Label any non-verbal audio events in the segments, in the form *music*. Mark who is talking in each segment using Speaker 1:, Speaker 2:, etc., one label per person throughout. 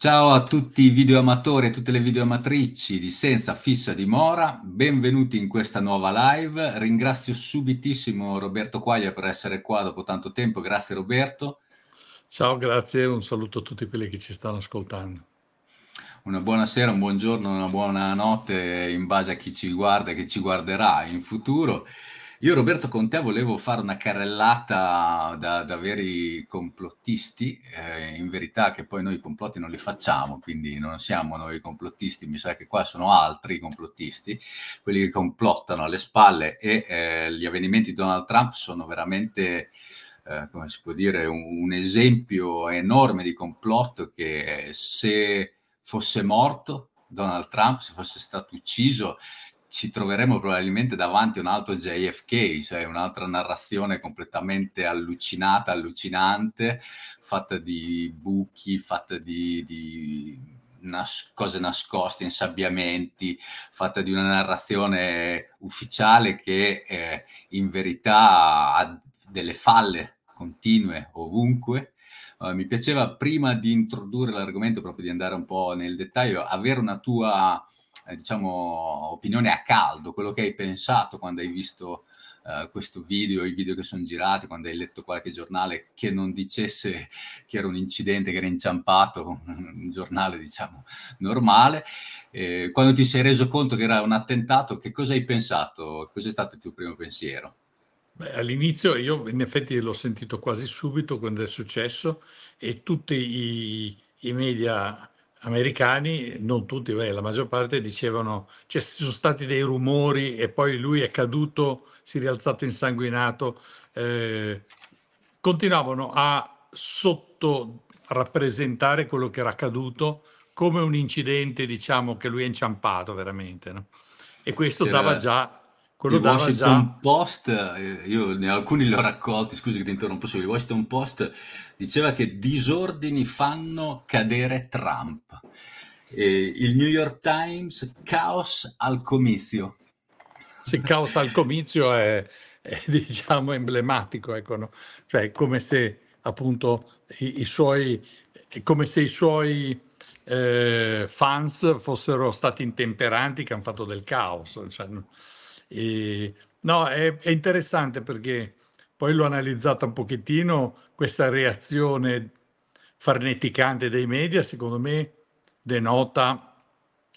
Speaker 1: Ciao a tutti i videoamatori e tutte le videoamatrici di Senza Fissa Dimora, benvenuti in questa nuova live. Ringrazio subitissimo Roberto Quaglia per essere qua dopo tanto tempo, grazie Roberto. Ciao, grazie, un saluto a tutti quelli
Speaker 2: che ci stanno ascoltando.
Speaker 1: Una buona sera, un buongiorno, una buona notte in base a chi ci guarda e chi ci guarderà in futuro. Io, Roberto, con te volevo fare una carrellata da, da veri complottisti, eh, in verità che poi noi i complotti non li facciamo, quindi non siamo noi i complottisti, mi sa che qua sono altri i complottisti, quelli che complottano alle spalle e eh, gli avvenimenti di Donald Trump sono veramente... Eh, come si può dire, un, un esempio enorme di complotto che eh, se fosse morto Donald Trump, se fosse stato ucciso, ci troveremo probabilmente davanti a un altro JFK, cioè un'altra narrazione completamente allucinata, allucinante, fatta di buchi, fatta di, di nas- cose nascoste, insabbiamenti, fatta di una narrazione ufficiale che eh, in verità ha delle falle continue ovunque. Uh, mi piaceva prima di introdurre l'argomento, proprio di andare un po' nel dettaglio, avere una tua eh, diciamo, opinione a caldo, quello che hai pensato quando hai visto eh, questo video, i video che sono girati, quando hai letto qualche giornale che non dicesse che era un incidente, che era inciampato, *laughs* un giornale diciamo normale, eh, quando ti sei reso conto che era un attentato, che cosa hai pensato? Cos'è stato il tuo primo pensiero?
Speaker 2: Beh, all'inizio io in effetti l'ho sentito quasi subito quando è successo e tutti i, i media americani, non tutti, beh, la maggior parte dicevano cioè, ci cioè, sono stati dei rumori e poi lui è caduto, si è rialzato insanguinato, eh, continuavano a sottorappresentare quello che era accaduto come un incidente, diciamo che lui è inciampato veramente. No? E questo dava già quello il Washington già...
Speaker 1: Post, eh, io ne alcuni li ho raccolti, scusi che ti interrompo solo, il Washington Post diceva che disordini fanno cadere Trump. Eh, il New York Times, caos al
Speaker 2: comizio. Sì, caos al comizio è, è *laughs* diciamo emblematico, ecco, no? cioè come se appunto i, i suoi, come se i suoi eh, fans fossero stati intemperanti che hanno fatto del caos. Cioè, e, no, è, è, interessante perché poi l'ho analizzata un pochettino, questa reazione farneticante dei media, secondo me, denota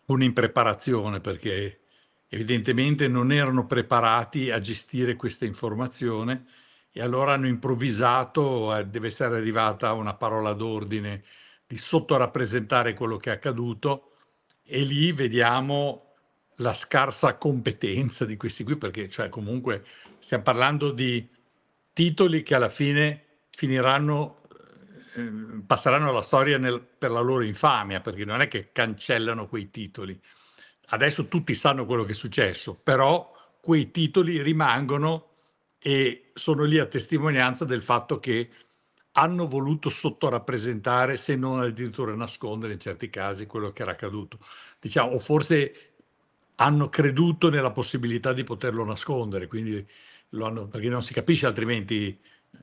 Speaker 2: un'impreparazione perché evidentemente non erano preparati a gestire questa informazione e allora hanno improvvisato, eh, deve essere arrivata una parola d'ordine di sottorappresentare quello che è accaduto e lì vediamo la scarsa competenza di questi qui, perché cioè, comunque stiamo parlando di titoli che alla fine finiranno, eh, passeranno alla storia nel, per la loro infamia, perché non è che cancellano quei titoli. Adesso tutti sanno quello che è successo, però quei titoli rimangono e sono lì a testimonianza del fatto che hanno voluto sottorappresentare, se non addirittura nascondere in certi casi, quello che era accaduto. Diciamo, o forse hanno creduto nella possibilità di poterlo nascondere, quindi lo hanno, perché non si capisce altrimenti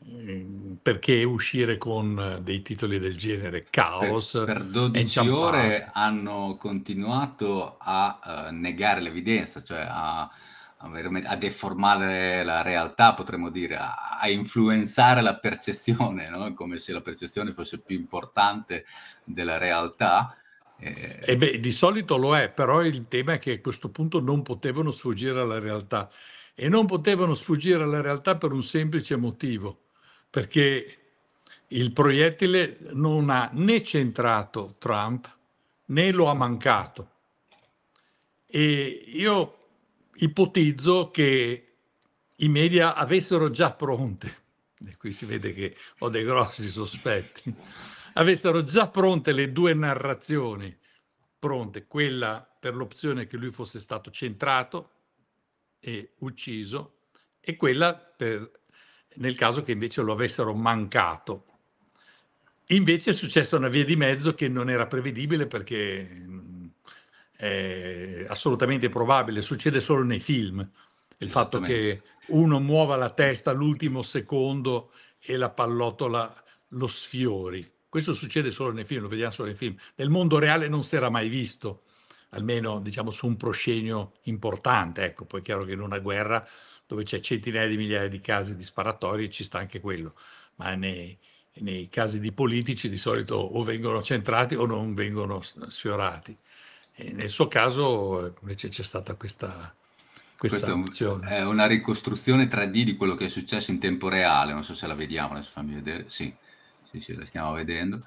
Speaker 2: mm, perché uscire con dei titoli del genere caos per, per 12 ore
Speaker 1: hanno continuato a uh, negare l'evidenza cioè a, a, a, deformare la realtà potremmo dire a, a influenzare la percezione no? come se la percezione fosse più importante della realtà eh,
Speaker 2: eh beh, di solito lo è, però il tema è che a questo punto non potevano sfuggire alla realtà e non potevano sfuggire alla realtà per un semplice motivo, perché il proiettile non ha né centrato Trump né lo ha mancato. E io ipotizzo che i media avessero già pronte, e qui si vede che ho dei grossi sospetti, avessero già pronte le due narrazioni, pronte quella per l'opzione che lui fosse stato centrato e ucciso e quella per, nel caso che invece lo avessero mancato. Invece è successa una via di mezzo che non era prevedibile perché mm, è assolutamente probabile, succede solo nei film, il fatto che uno muova la testa all'ultimo secondo e la pallottola lo sfiori. Questo succede solo nei film, lo vediamo solo nei film. Nel mondo reale non si era mai visto, almeno diciamo su un proscenio importante. Ecco, poi è chiaro che in una guerra dove c'è centinaia di migliaia di casi di sparatori ci sta anche quello, ma nei, nei casi di politici di solito o vengono centrati o non vengono sfiorati. E nel suo caso ecco, invece c'è stata questa, questa
Speaker 1: È una ricostruzione 3D di quello che è successo in tempo reale, non so se la vediamo, adesso fammi vedere. Sì sì, sì, la stiamo vedendo.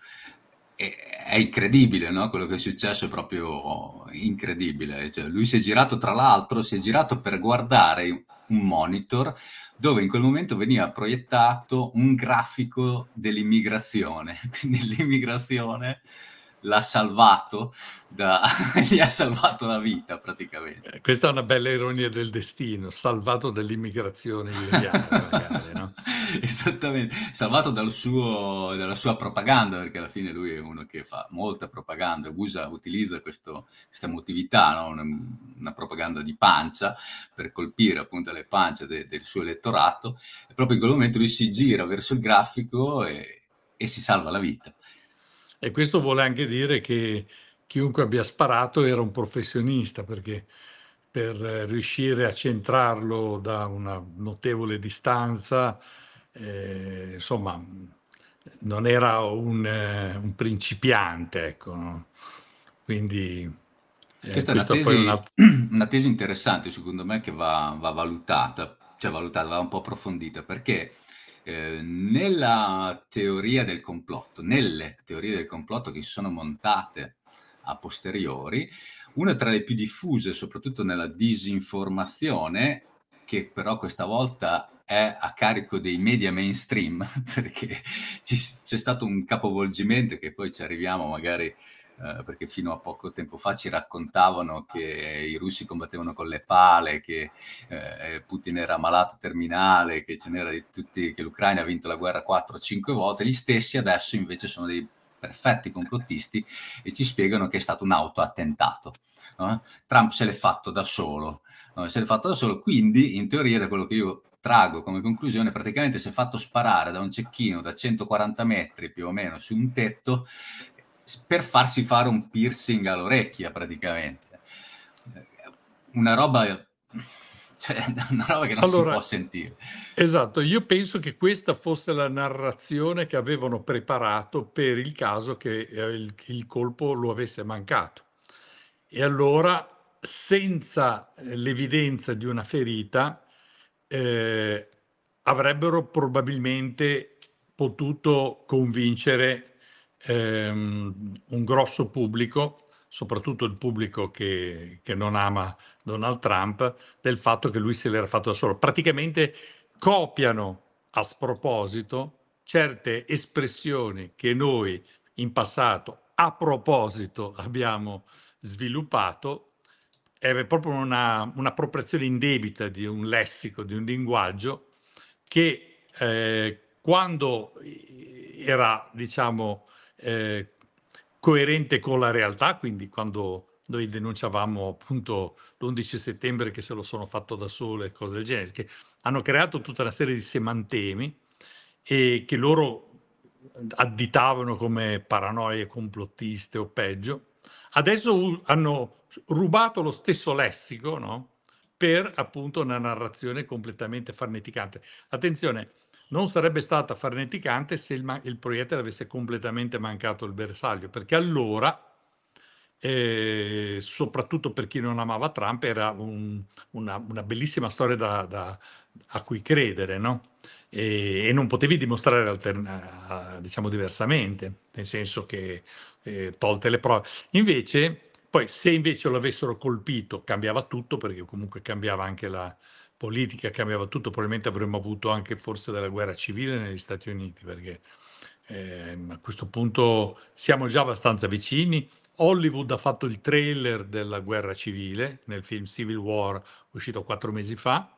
Speaker 1: E, è incredibile, no? Quello che è successo è proprio incredibile. Cioè, lui si è girato, tra l'altro, si è girato per guardare un monitor dove in quel momento veniva proiettato un grafico dell'immigrazione. *laughs* Quindi l'immigrazione l'ha salvato, da... *laughs* gli ha salvato la vita praticamente. Eh,
Speaker 2: questa è una bella ironia del destino, salvato dall'immigrazione illegale *laughs* magari,
Speaker 1: no? Esattamente,
Speaker 2: salvato dal suo, dalla sua propaganda, perché alla fine lui è uno che
Speaker 1: fa molta propaganda, usa, utilizza questo, questa emotività, no? una, una, propaganda di pancia, per colpire appunto le pance de, del suo elettorato, e proprio in quel momento lui si gira verso il grafico e, e si salva la vita.
Speaker 2: E questo vuole anche dire che chiunque abbia sparato era un professionista, perché per riuscire a centrarlo da una notevole distanza, eh, insomma, non era un, eh, un principiante, ecco. No? Quindi
Speaker 1: eh, questa è una tesi, una...
Speaker 2: *clears throat* una tesi,
Speaker 1: interessante, secondo me, che va, va valutata, cioè valutata, va un po' approfondita, perché eh, nella teoria del complotto, nelle teorie del complotto che si sono montate a posteriori, una tra le più diffuse, soprattutto nella disinformazione, che però questa volta è a carico dei media mainstream, *laughs* perché c'è stato un capovolgimento che poi ci arriviamo magari eh, perché fino a poco tempo fa ci raccontavano che i russi combattevano con le pale, che eh, Putin era malato terminale, che, tutti, che l'Ucraina ha vinto la guerra 4-5 volte, gli stessi adesso invece sono dei perfetti complottisti e ci spiegano che è stato un autoattentato. No? Trump se l'è fatto da solo, no? se l'è fatto da solo, quindi in teoria da quello che io trago come conclusione, praticamente si è fatto sparare da un cecchino da 140 metri più o meno su un tetto per farsi fare un piercing all'orecchia praticamente. Una roba, cioè, una roba che non allora, si può sentire.
Speaker 2: Esatto, io penso che questa fosse la narrazione che avevano preparato per il caso che eh, il, il colpo lo avesse mancato. E allora, senza eh, l'evidenza di una ferita, eh, avrebbero probabilmente potuto convincere ehm, un grosso pubblico, soprattutto il pubblico che, che non ama Donald Trump, del fatto che lui se l'era fatto da solo. Praticamente copiano a sproposito certe espressioni che noi in passato a proposito abbiamo sviluppato è proprio una, un'appropriazione indebita di un lessico, di un linguaggio che eh, quando era, diciamo, eh, coerente con la realtà, quindi quando noi denunciavamo appunto l'11 settembre che se lo sono fatto da sole e cose del genere, che hanno creato tutta una serie di semantemi e che loro additavano come paranoie complottiste o peggio, adesso hanno rubato lo stesso lessico no? per appunto una narrazione completamente farneticante. Attenzione, non sarebbe stata farneticante se il, il proiettile avesse completamente mancato il bersaglio, perché allora, eh, soprattutto per chi non amava Trump, era un, una, una, bellissima storia da, da, a cui credere, no? E, e non potevi dimostrare alterna- diciamo diversamente, nel senso che eh, tolte le prove. Invece, poi se invece lo avessero colpito, cambiava tutto, perché comunque cambiava anche la, politica cambiava tutto, probabilmente avremmo avuto anche forse della guerra civile negli Stati Uniti, perché eh, a questo punto siamo già abbastanza vicini. Hollywood ha fatto il trailer della guerra civile nel film Civil War, uscito quattro mesi fa.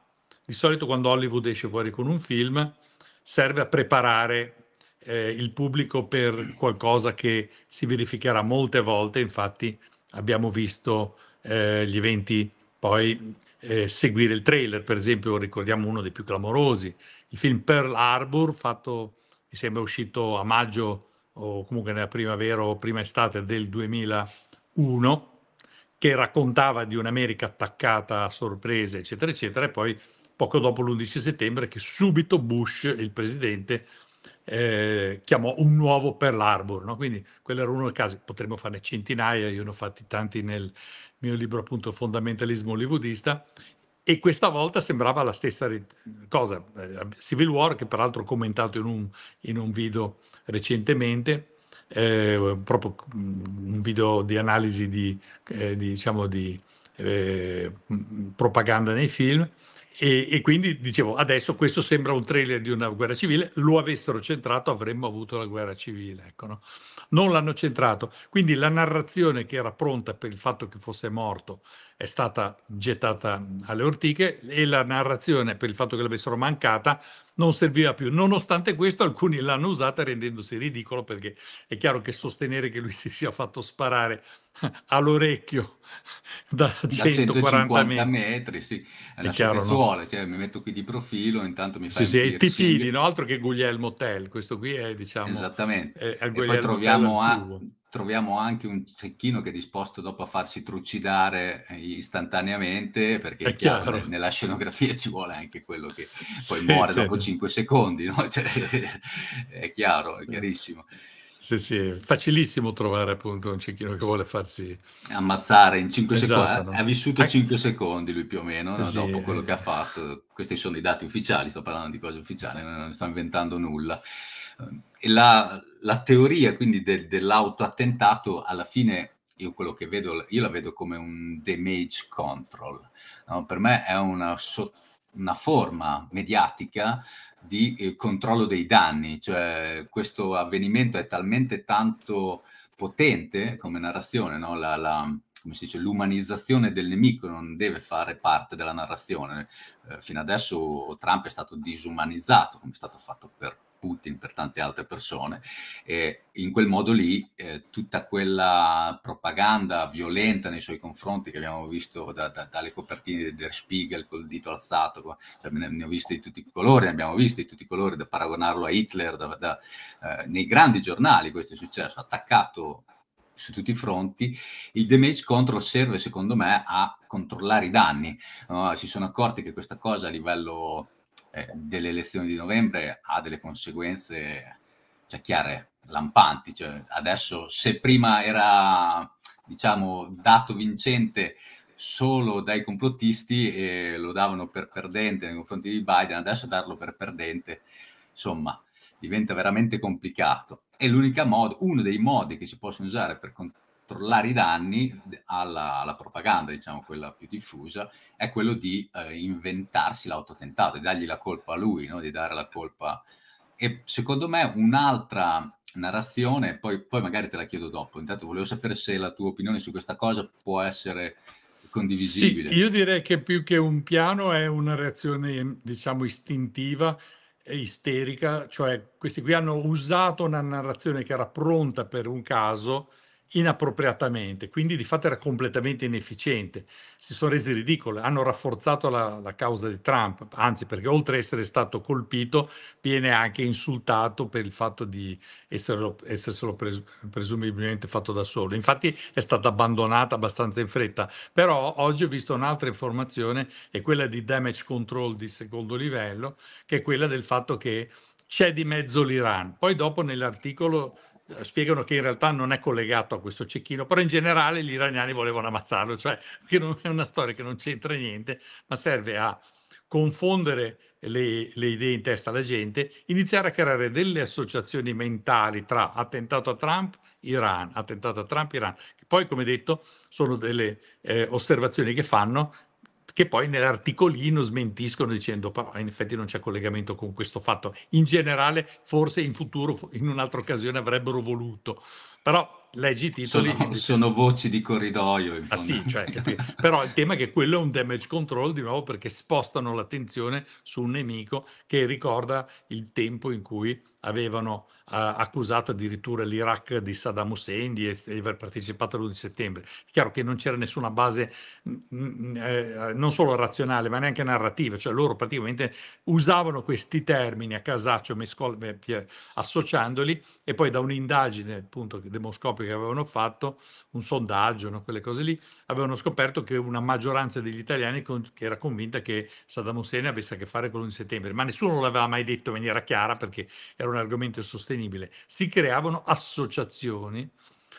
Speaker 2: Di solito quando Hollywood esce fuori con un film serve a preparare eh, il pubblico per qualcosa che si verificherà molte volte, infatti abbiamo visto eh, gli eventi poi eh, seguire il trailer, per esempio ricordiamo uno dei più clamorosi, il film Pearl Harbor, fatto, mi sembra uscito a maggio o comunque nella primavera o prima estate del 2001, che raccontava di un'America attaccata a sorprese, eccetera, eccetera, e poi poco dopo l'11 settembre che subito Bush, il presidente, eh, chiamò un nuovo Pearl Harbor. No? Quindi quello era uno dei casi, potremmo farne centinaia, io ne ho fatti tanti nel, mio libro appunto Fondamentalismo hollywoodista, e questa volta sembrava la stessa cosa. Eh, Civil War, che peraltro ho commentato in un, in un video recentemente, eh, proprio mm, un video di analisi di, eh, di, diciamo di eh, mm, propaganda nei film, e, e, quindi dicevo, adesso questo sembra un trailer di una guerra civile, lo avessero centrato avremmo avuto la guerra civile. Ecco, no? non l'hanno centrato. Quindi la narrazione che era pronta per il fatto che fosse morto è stata gettata alle ortiche e la narrazione per il fatto che l'avessero mancata non serviva più. Nonostante questo, alcuni l'hanno usata rendendosi ridicolo perché è chiaro che sostenere che lui si sia fatto sparare all'orecchio da, da 140 metri,
Speaker 1: metri sì. è, è la chiaro, no? cioè, mi metto qui di profilo, intanto mi fai sì, sì, il tipini, no? altro
Speaker 2: che Guglielmo Tell, questo qui è diciamo... Esattamente, è, e poi troviamo a... Tuo
Speaker 1: troviamo anche un cecchino che è disposto dopo a farsi trucidare eh, istantaneamente, perché è chiaro, chiaro. nella scenografia *laughs* ci vuole anche quello che poi sì, muore sì. dopo 5 secondi, no?
Speaker 2: *laughs* cioè, è chiaro, è chiarissimo. Sì, sì, è facilissimo trovare appunto un cecchino che vuole farsi
Speaker 1: ammazzare in 5 esatto, secondi. No? Ha, ha vissuto 5 secondi lui più o meno no? sì, dopo quello che ha fatto. Questi sono i dati ufficiali, sto parlando di cose ufficiali, non sto inventando nulla. Ehm, la, la teoria quindi de, dell'autoattentato alla fine io quello che vedo, io la vedo come un damage control. No? Per me è una, so- una forma mediatica di eh, controllo dei danni, cioè questo avvenimento è talmente tanto potente come narrazione, no? la, la, come si dice, l'umanizzazione del nemico non deve fare parte della narrazione. Eh, fino adesso Trump è stato disumanizzato, come è stato fatto per Putin, per tante altre persone. E in quel modo lì eh, tutta quella propaganda violenta nei suoi confronti che abbiamo visto da, da, dalle copertine del Spiegel col dito alzato, cioè ne, ne, ho viste di tutti i colori, ne abbiamo viste di tutti i colori, da paragonarlo a Hitler, da, eh, nei grandi giornali questo è successo, attaccato su tutti i fronti, il damage control serve secondo me a controllare i danni. Uh, si sono accorti che questa cosa a livello eh, delle elezioni di novembre ha delle conseguenze cioè, chiare, lampanti. Cioè, adesso, se prima era diciamo, dato vincente solo dai complottisti e lo davano per perdente nei confronti di Biden, adesso darlo per perdente, insomma, diventa veramente complicato. E l'unico modo, uno dei modi che si possono usare per contrastare controllare i danni alla, alla, propaganda, diciamo quella più diffusa, è quello di eh, inventarsi l'autotentato, di dargli la colpa a lui, no? di dare la colpa. E secondo me un'altra narrazione, poi, poi, magari te la chiedo dopo, intanto volevo sapere se la tua opinione su questa cosa può essere condivisibile. Sì, io
Speaker 2: direi che più che un piano è una reazione, diciamo, istintiva isterica, cioè questi qui hanno usato una narrazione che era pronta per un caso inappropriatamente, quindi di fatto era completamente inefficiente, si sono resi ridicoli, hanno rafforzato la, la, causa di Trump, anzi perché oltre ad essere stato colpito viene anche insultato per il fatto di esserlo, esserselo pres- presumibilmente fatto da solo, infatti è stata abbandonata abbastanza in fretta, però oggi ho visto un'altra informazione, è quella di damage control di secondo livello, che è quella del fatto che c'è di mezzo l'Iran, poi dopo nell'articolo spiegano che in realtà non è collegato a questo cecchino, però in generale gli iraniani volevano ammazzarlo, cioè che non, è una storia che non c'entra niente, ma serve a confondere le, le, idee in testa alla gente, iniziare a creare delle associazioni mentali tra attentato a Trump, Iran, attentato a Trump, Iran, che poi come detto sono delle eh, osservazioni che fanno che poi nell'articolino smentiscono dicendo però in effetti non c'è collegamento con questo fatto. In generale, forse in futuro, in un'altra occasione avrebbero voluto, però leggi i titoli. Sono, sono
Speaker 1: voci di corridoio.
Speaker 2: Ah, sì, cioè, però il tema è che quello è un damage control di nuovo perché spostano l'attenzione su un nemico che ricorda il tempo in cui avevano uh, accusato addirittura l'Iraq di Saddam Hussein di, di aver partecipato all'11 settembre. È chiaro che non c'era nessuna base eh, non solo razionale, ma neanche narrativa, cioè loro praticamente usavano questi termini a casaccio mescol- eh, associandoli e poi da un'indagine appunto demoscopica che avevano fatto, un sondaggio, no, quelle cose lì, avevano scoperto che una maggioranza degli italiani con- che era convinta che Saddam Hussein avesse a che fare con l'11 settembre, ma nessuno l'aveva mai detto in maniera chiara perché era un argomento sostenibile, si creavano associazioni,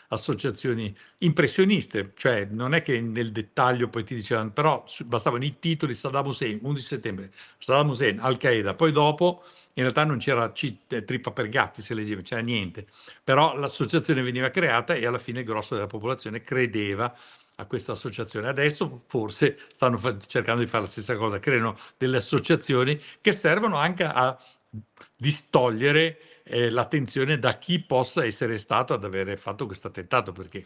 Speaker 2: associazioni impressioniste, cioè non è che nel dettaglio poi ti dicevano, però bastavano i titoli Saddam Hussein, 11 settembre, Saddam Hussein, Al-Qaeda, poi dopo in realtà non c'era c- trippa per gatti, se leggeva, c'era niente, però l'associazione veniva creata e alla fine il grosso della popolazione credeva a questa associazione. Adesso forse stanno fa- cercando di fare la stessa cosa, creano delle associazioni che servono anche a distogliere eh, l'attenzione da chi possa essere stato ad aver fatto questo attentato, perché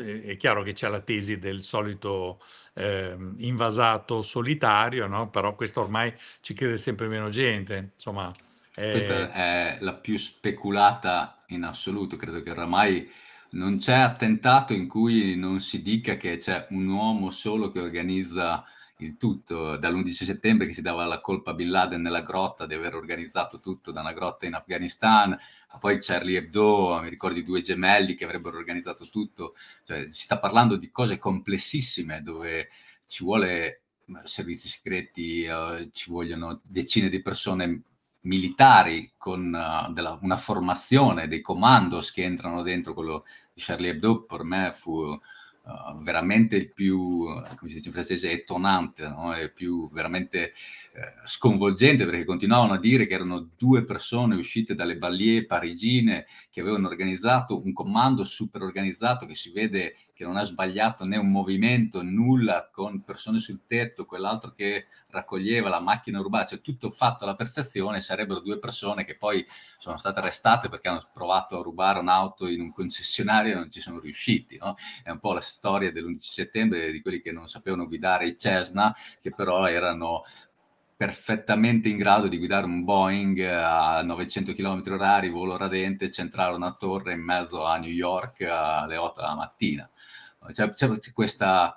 Speaker 2: eh, è chiaro che c'è la tesi del solito eh, invasato solitario, no? però questo ormai ci crede sempre meno gente. Insomma, è... Eh. Questa
Speaker 1: è la più speculata in assoluto, credo che oramai non c'è attentato in cui non si dica che c'è un uomo solo che organizza il tutto, dall'11 settembre che si dava la colpa a Bin Laden nella grotta di aver organizzato tutto da una grotta in Afghanistan, a poi Charlie Hebdo, mi ricordo i due gemelli che avrebbero organizzato tutto, cioè si sta parlando di cose complessissime dove ci vuole servizi segreti, uh, ci vogliono decine di persone militari con uh, della, una formazione dei comandos che entrano dentro quello di Charlie Hebdo per me fu eh, veramente il più, eh, come si dice in francese, etonante, no? il più veramente eh, sconvolgente, perché continuavano a dire che erano due persone uscite dalle balie parigine che avevano organizzato un comando super organizzato che si vede che non ha sbagliato né un movimento, nulla, con persone sul tetto, quell'altro che raccoglieva la macchina rubata, cioè tutto fatto alla perfezione, sarebbero due persone che poi sono state arrestate perché hanno provato a rubare un'auto in un concessionario e non ci sono riusciti. No? È un po' la storia dell'11 settembre di quelli che non sapevano guidare i Cessna, che però erano perfettamente in grado di guidare un Boeing a 900 km h volo radente, centrare una torre in mezzo a New York alle 8 della mattina. C'è, c'è questa,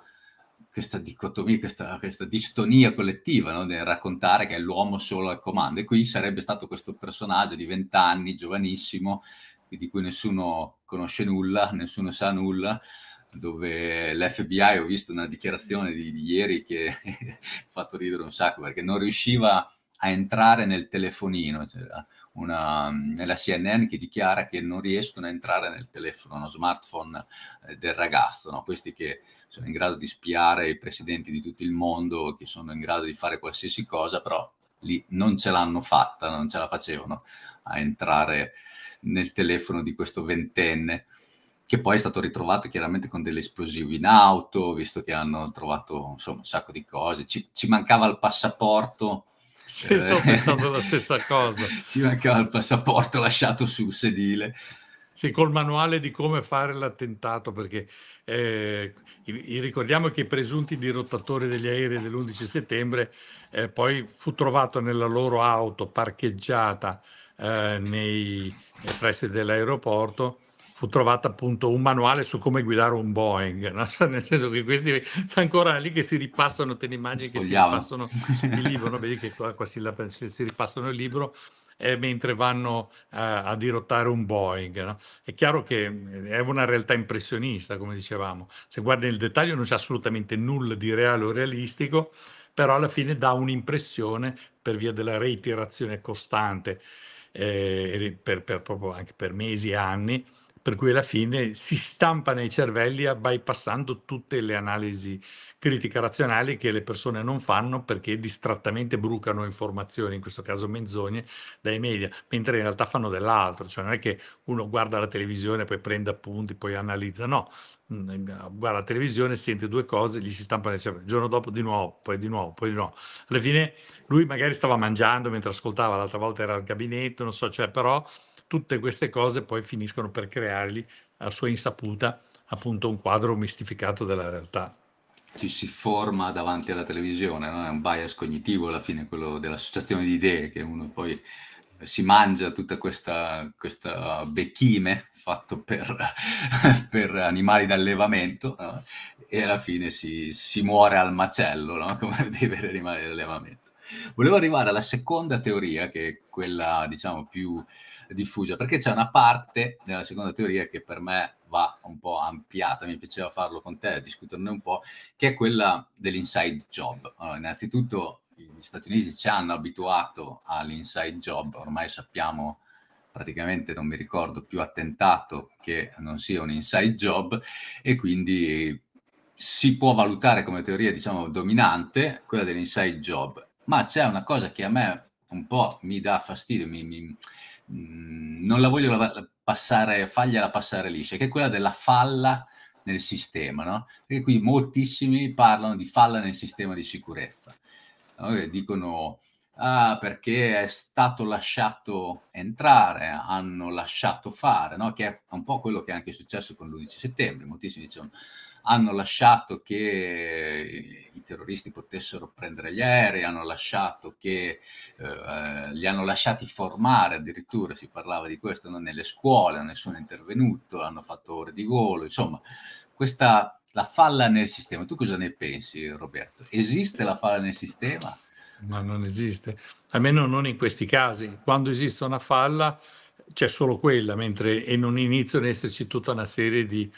Speaker 1: questa, dicotomia, questa, questa distonia collettiva no? nel raccontare che è l'uomo solo al comando. E qui sarebbe stato questo personaggio di vent'anni, giovanissimo, di cui nessuno conosce nulla, nessuno sa nulla, dove l'FBI ho visto una dichiarazione di, di ieri che *laughs* ha fatto ridere un sacco perché non riusciva a entrare nel telefonino. Cioè, una, nella mm, CNN che dichiara che non riescono a entrare nel telefono, uno smartphone eh, del ragazzo, no? questi che sono in grado di spiare i presidenti di tutto il mondo, che sono in grado di fare qualsiasi cosa, però lì non ce l'hanno fatta, non ce la facevano a entrare nel telefono di questo ventenne che poi è stato ritrovato chiaramente con degli esplosivi in auto, visto che hanno trovato insomma, un sacco di cose. Ci, ci mancava il passaporto ci sto pensando
Speaker 2: la stessa cosa. *laughs*
Speaker 1: Ci mancava il passaporto lasciato sul sedile.
Speaker 2: Sì, col manuale di come fare l'attentato, perché eh, ricordiamo che i presunti dirottatori degli aerei dell'11 settembre eh, poi fu trovato nella loro auto parcheggiata eh, nei pressi dell'aeroporto fu trovato appunto un manuale su come guidare un Boeing, no? *laughs* nel senso che questi sono ancora lì che si ripassano, te ne immagini che si ripassano il libro, no? vedi che qua, qua si, si ripassano il libro eh, mentre vanno a, eh, a dirottare un Boeing. No? È chiaro che eh, è una realtà impressionista, come dicevamo. Se guardi nel dettaglio non c'è assolutamente nulla di reale o realistico, però alla fine dà un'impressione per via della reiterazione costante, eh, per, per, proprio anche per mesi e anni, per cui alla fine si stampa nei cervelli bypassando tutte le analisi critiche razionali che le persone non fanno perché distrattamente brucano informazioni, in questo caso menzogne, dai media, mentre in realtà fanno dell'altro, cioè non è che uno guarda la televisione, poi prende appunti, poi analizza, no, mm, eh, guarda la televisione, sente due cose, gli si stampa nel cervello, il giorno dopo di nuovo, poi di nuovo, poi di nuovo. Alla fine lui magari stava mangiando mentre ascoltava, l'altra volta era al gabinetto, non so, cioè però tutte queste cose poi finiscono per creargli a sua insaputa appunto un quadro mistificato della realtà.
Speaker 1: Ci si forma davanti alla televisione, no? è un bias cognitivo alla fine, quello dell'associazione di idee, che uno poi eh, si mangia tutta questa, questa becchime fatto per, *laughs* per animali d'allevamento no? e alla fine si, si muore al macello, no? *laughs* come dei veri animali d'allevamento. Volevo arrivare alla seconda teoria, che è quella diciamo più diffusa, perché c'è una parte della seconda teoria che per me va un po' ampliata, mi piaceva farlo con te, discuterne un po', che è quella dell'inside job. Allora, innanzitutto gli Stati Uniti ci hanno abituato all'inside job, ormai sappiamo praticamente non mi ricordo più attentato che non sia un inside job e quindi si può valutare come teoria diciamo dominante quella dell'inside job ma c'è una cosa che a me un po' mi dà fastidio mi, mi, Mm, non la voglio passare, fargliela passare liscia, che è quella della falla nel sistema, no? Perché qui moltissimi parlano di falla nel sistema di sicurezza. No? Dicono, ah, perché è stato lasciato entrare, hanno lasciato fare, no? Che è un po' quello che è anche successo con l'11 settembre. Moltissimi dicono, hanno lasciato che i terroristi potessero prendere gli aerei, hanno lasciato che eh, li hanno lasciati formare addirittura, si parlava di questo, nelle scuole, nessuno è intervenuto, hanno fatto ore di volo, insomma, questa la falla nel sistema. Tu cosa ne pensi, Roberto? Esiste la falla
Speaker 2: nel sistema? Ma non esiste, almeno non in questi casi. Quando esiste una falla c'è solo quella, mentre e non iniziano ad esserci tutta una serie di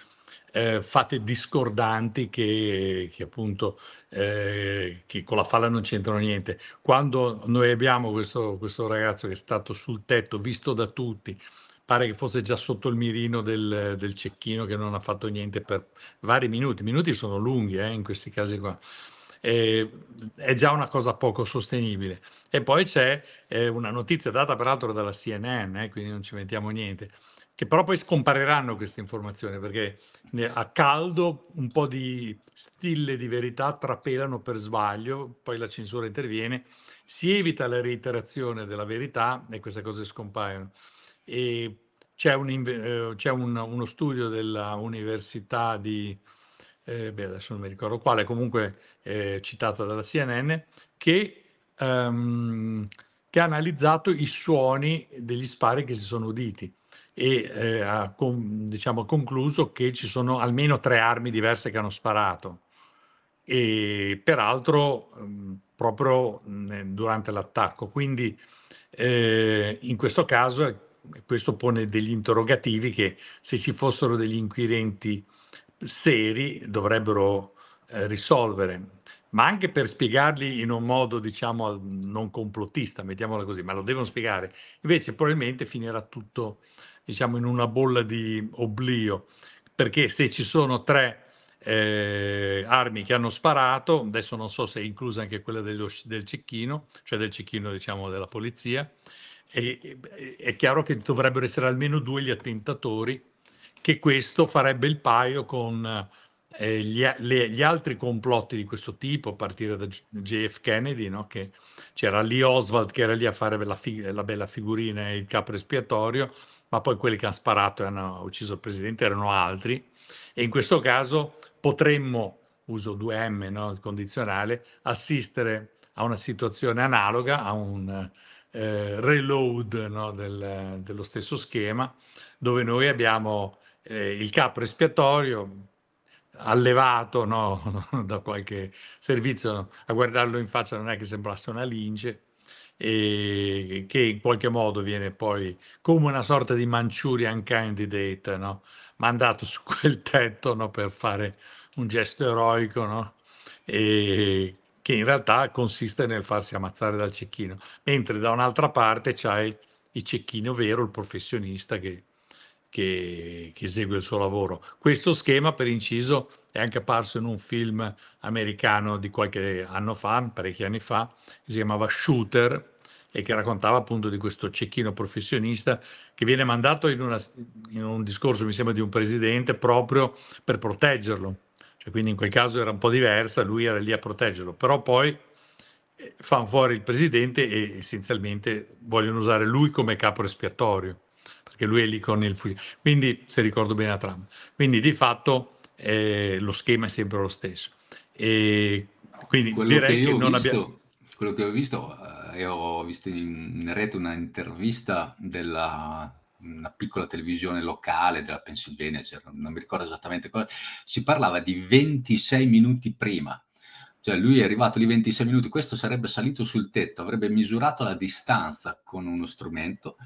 Speaker 2: eh, fate discordanti che, che appunto eh, che con la falla non c'entrano niente. Quando noi abbiamo questo, questo ragazzo che è stato sul tetto, visto da tutti, pare che fosse già sotto il mirino del, del cecchino che non ha fatto niente per vari minuti. Minuti sono lunghi eh, in questi casi qua. Eh, è già una cosa poco sostenibile. E poi c'è eh, una notizia data peraltro dalla CNN, eh, quindi non ci mettiamo niente, che però poi scompariranno queste informazioni perché a caldo un po' di stille di verità trapelano per sbaglio, poi la censura interviene, si evita la reiterazione della verità e queste cose scompaiono. E c'è, un, eh, c'è un, uno studio dell'università di, eh, beh, adesso non mi ricordo quale, comunque eh, citata dalla CNN, che, um, che ha analizzato i suoni degli spari che si sono uditi e eh, ha con, diciamo, concluso che ci sono almeno tre armi diverse che hanno sparato e peraltro mh, ehm, proprio mh, eh, durante l'attacco. Quindi eh, in questo caso eh, questo pone degli interrogativi che se ci fossero degli inquirenti seri dovrebbero eh, risolvere ma anche per spiegarli in un modo, diciamo, non complottista, mettiamola così, ma lo devono spiegare. Invece probabilmente finirà tutto diciamo, in una bolla di oblio, perché se ci sono tre eh, armi che hanno sparato, adesso non so se è inclusa anche quella dello, del cecchino, cioè del cecchino diciamo, della polizia, e, e, è chiaro che dovrebbero essere almeno due gli attentatori, che questo farebbe il paio con eh, gli, le, gli, altri complotti di questo tipo, a partire da JF Kennedy, no? che c'era lì Oswald che era lì a fare la, fig- la bella figurina e il capo espiatorio, ma poi quelli che hanno sparato e hanno ucciso il presidente erano altri. E in questo caso potremmo, uso 2M, no, il condizionale, assistere a una situazione analoga, a un eh, reload no, del, dello stesso schema, dove noi abbiamo eh, il capo espiatorio allevato no, *laughs* da qualche servizio, a guardarlo in faccia non è che sembrasse una lince, e che in qualche modo viene poi come una sorta di Manchurian candidate, no? mandato su quel tetto no? per fare un gesto eroico, no? e che in realtà consiste nel farsi ammazzare dal cecchino, mentre da un'altra parte c'è il cecchino vero, il professionista che che, che, esegue il suo lavoro. Questo schema, per inciso, è anche apparso in un film americano di qualche anno fa, parecchi anni fa, che si chiamava Shooter e che raccontava appunto di questo cecchino professionista che viene mandato in, una, in un discorso, mi sembra, di un presidente proprio per proteggerlo. Cioè, quindi in quel caso era un po' diversa, lui era lì a proteggerlo, però poi eh, fanno fuori il presidente e essenzialmente vogliono usare lui come capo espiatorio perché lui è lì con il fucile. Quindi, se ricordo bene la trama. Quindi, di fatto, eh, lo schema è sempre lo stesso. E quindi quello direi che, che non visto, abbiamo...
Speaker 1: Quello che ho visto, eh, ho visto in, in rete un'intervista della una piccola televisione locale della Pennsylvania, cioè, non mi ricordo esattamente cosa, si parlava di 26 minuti prima. Cioè lui è arrivato lì 26 minuti, questo sarebbe salito sul tetto, avrebbe misurato la distanza con uno strumento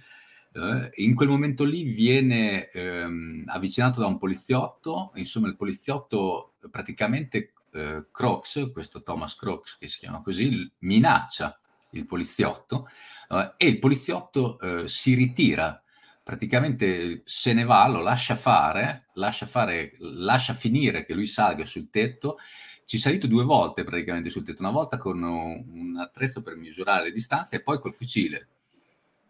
Speaker 1: eh, in quel momento lì viene ehm, avvicinato da un poliziotto, insomma il poliziotto eh, praticamente eh, Crocs, questo Thomas Crocs che si chiama così, minaccia il poliziotto eh, e il poliziotto eh, si ritira, praticamente se ne va, lo lascia fare, lascia, fare, lascia finire che lui salga sul tetto ci salito due volte praticamente sul tetto, una volta con un attrezzo per misurare le distanze e poi col fucile.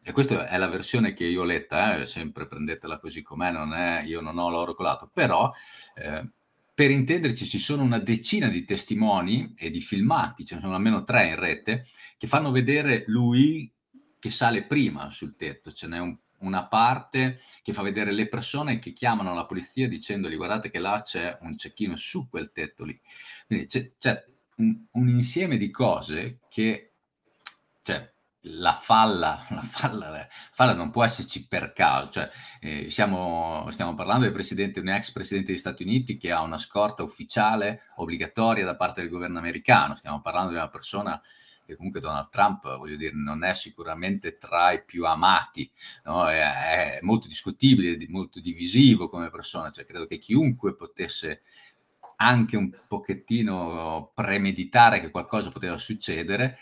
Speaker 1: E questa è la versione che io ho letta, eh, sempre prendetela così com'è, non è, io non ho l'oro colato, però eh, per intenderci ci sono una decina di testimoni e di filmati, ce ne sono almeno tre in rete, che fanno vedere lui che sale prima sul tetto, ce n'è un, una parte che fa vedere le persone che chiamano la polizia dicendogli guardate che là c'è un cecchino su quel tetto lì. Quindi c'è, c'è un, un insieme di cose che... Cioè, la falla, la, falla, la falla, non può esserci per caso. Cioè, eh, siamo, stiamo parlando di un ex presidente degli Stati Uniti che ha una scorta ufficiale obbligatoria da parte del governo americano. Stiamo parlando di una persona che comunque Donald Trump, voglio dire, non è sicuramente tra i più amati, no? è, è, molto discutibile, molto divisivo come persona, cioè, credo che chiunque potesse anche un pochettino premeditare che qualcosa poteva succedere,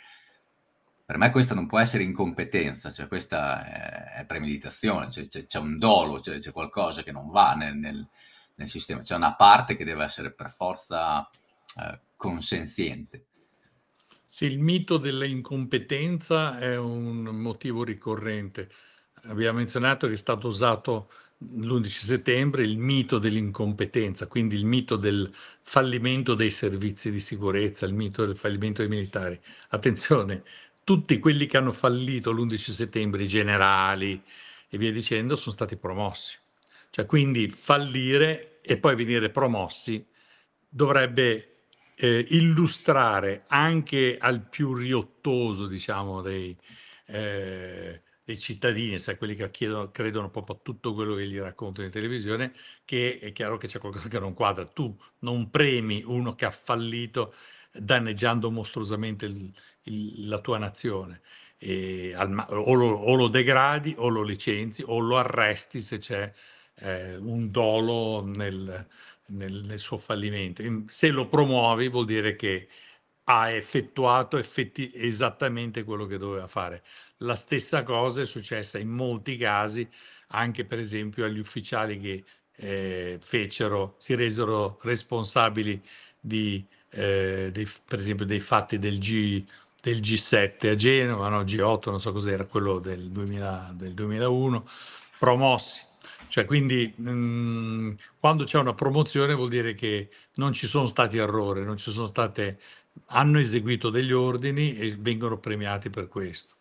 Speaker 1: per me questa non può essere incompetenza, cioè questa è, premeditazione, cioè c'è, c'è un dolo, cioè c'è qualcosa che non va nel, nel, nel, sistema, c'è una parte che deve essere per forza eh, consenziente.
Speaker 2: Sì, il mito dell'incompetenza è un motivo ricorrente. Abbiamo menzionato che è stato usato l'11 settembre il mito dell'incompetenza, quindi il mito del fallimento dei servizi di sicurezza, il mito del fallimento dei militari. Attenzione, tutti quelli che hanno fallito l'11 settembre, i generali e via dicendo, sono stati promossi. Cioè, quindi fallire e poi venire promossi dovrebbe eh, illustrare anche al più riottoso, diciamo, dei, eh, dei cittadini, sai, quelli che chiedono, credono proprio a tutto quello che gli raccontano in televisione, che è chiaro che c'è qualcosa che non quadra. Tu non premi uno che ha fallito danneggiando mostruosamente il, il, la tua nazione. Al, o, lo, o, lo, degradi o lo licenzi o lo arresti se c'è eh, un dolo nel, nel, nel, suo fallimento. Se lo promuovi vuol dire che ha effettuato effetti, esattamente quello che doveva fare. La stessa cosa è successa in molti casi anche per esempio agli ufficiali che eh, fecero, si resero responsabili di eh, dei, per esempio dei fatti del, G, del G7 a Genova, no? G8 non so cos'era, quello del, 2000, del 2001, promossi. Cioè, quindi mh, mm, quando c'è una promozione vuol dire che non ci sono stati errori, non ci sono state, hanno eseguito degli ordini e vengono premiati per questo.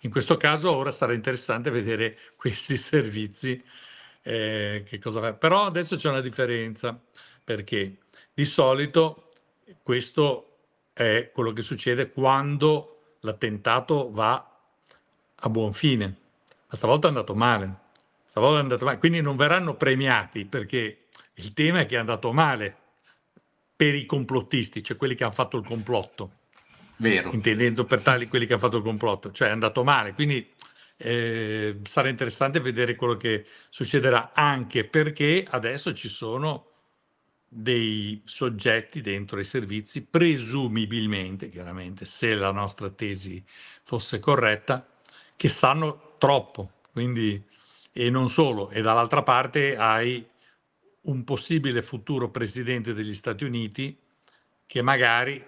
Speaker 2: In questo caso ora sarà interessante vedere *laughs* questi servizi eh, che cosa fa. Però adesso c'è una differenza perché di solito questo è quello che succede quando l'attentato va a buon fine. Ma stavolta è andato male. Stavolta è andato male. Quindi non verranno premiati perché il tema è che è andato male per i complottisti, cioè quelli che hanno fatto il complotto. Vero. Intendendo per tali quelli che hanno fatto il complotto, cioè è andato male. Quindi eh, sarà interessante vedere quello che succederà anche perché adesso ci sono dei soggetti dentro i servizi, presumibilmente, chiaramente, se la nostra tesi fosse corretta, che sanno troppo, quindi, e non solo, e dall'altra parte hai un possibile futuro presidente degli Stati Uniti che magari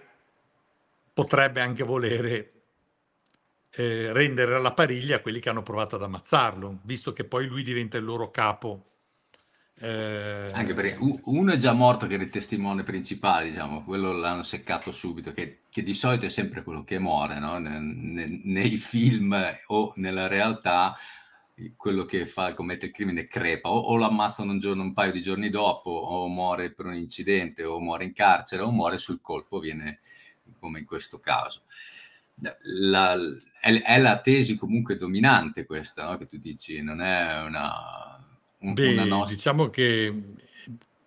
Speaker 2: potrebbe anche volere eh, rendere alla pariglia quelli che hanno provato ad ammazzarlo, visto che poi lui diventa il loro capo eh... Anche perché
Speaker 1: uno è già morto che era il testimone principale, diciamo, quello l'hanno seccato subito, che, che di solito è sempre quello che muore, no? ne, ne, nei film o nella realtà quello che fa, commette il crimine crepa, o, o lo ammazzano un giorno, un paio di giorni dopo, o muore per un incidente, o muore in carcere, o muore sul colpo, viene come in questo caso. La, è, è, la tesi comunque dominante questa, no? che tu dici,
Speaker 2: non è una
Speaker 1: un, Beh, una nostra...
Speaker 2: Diciamo che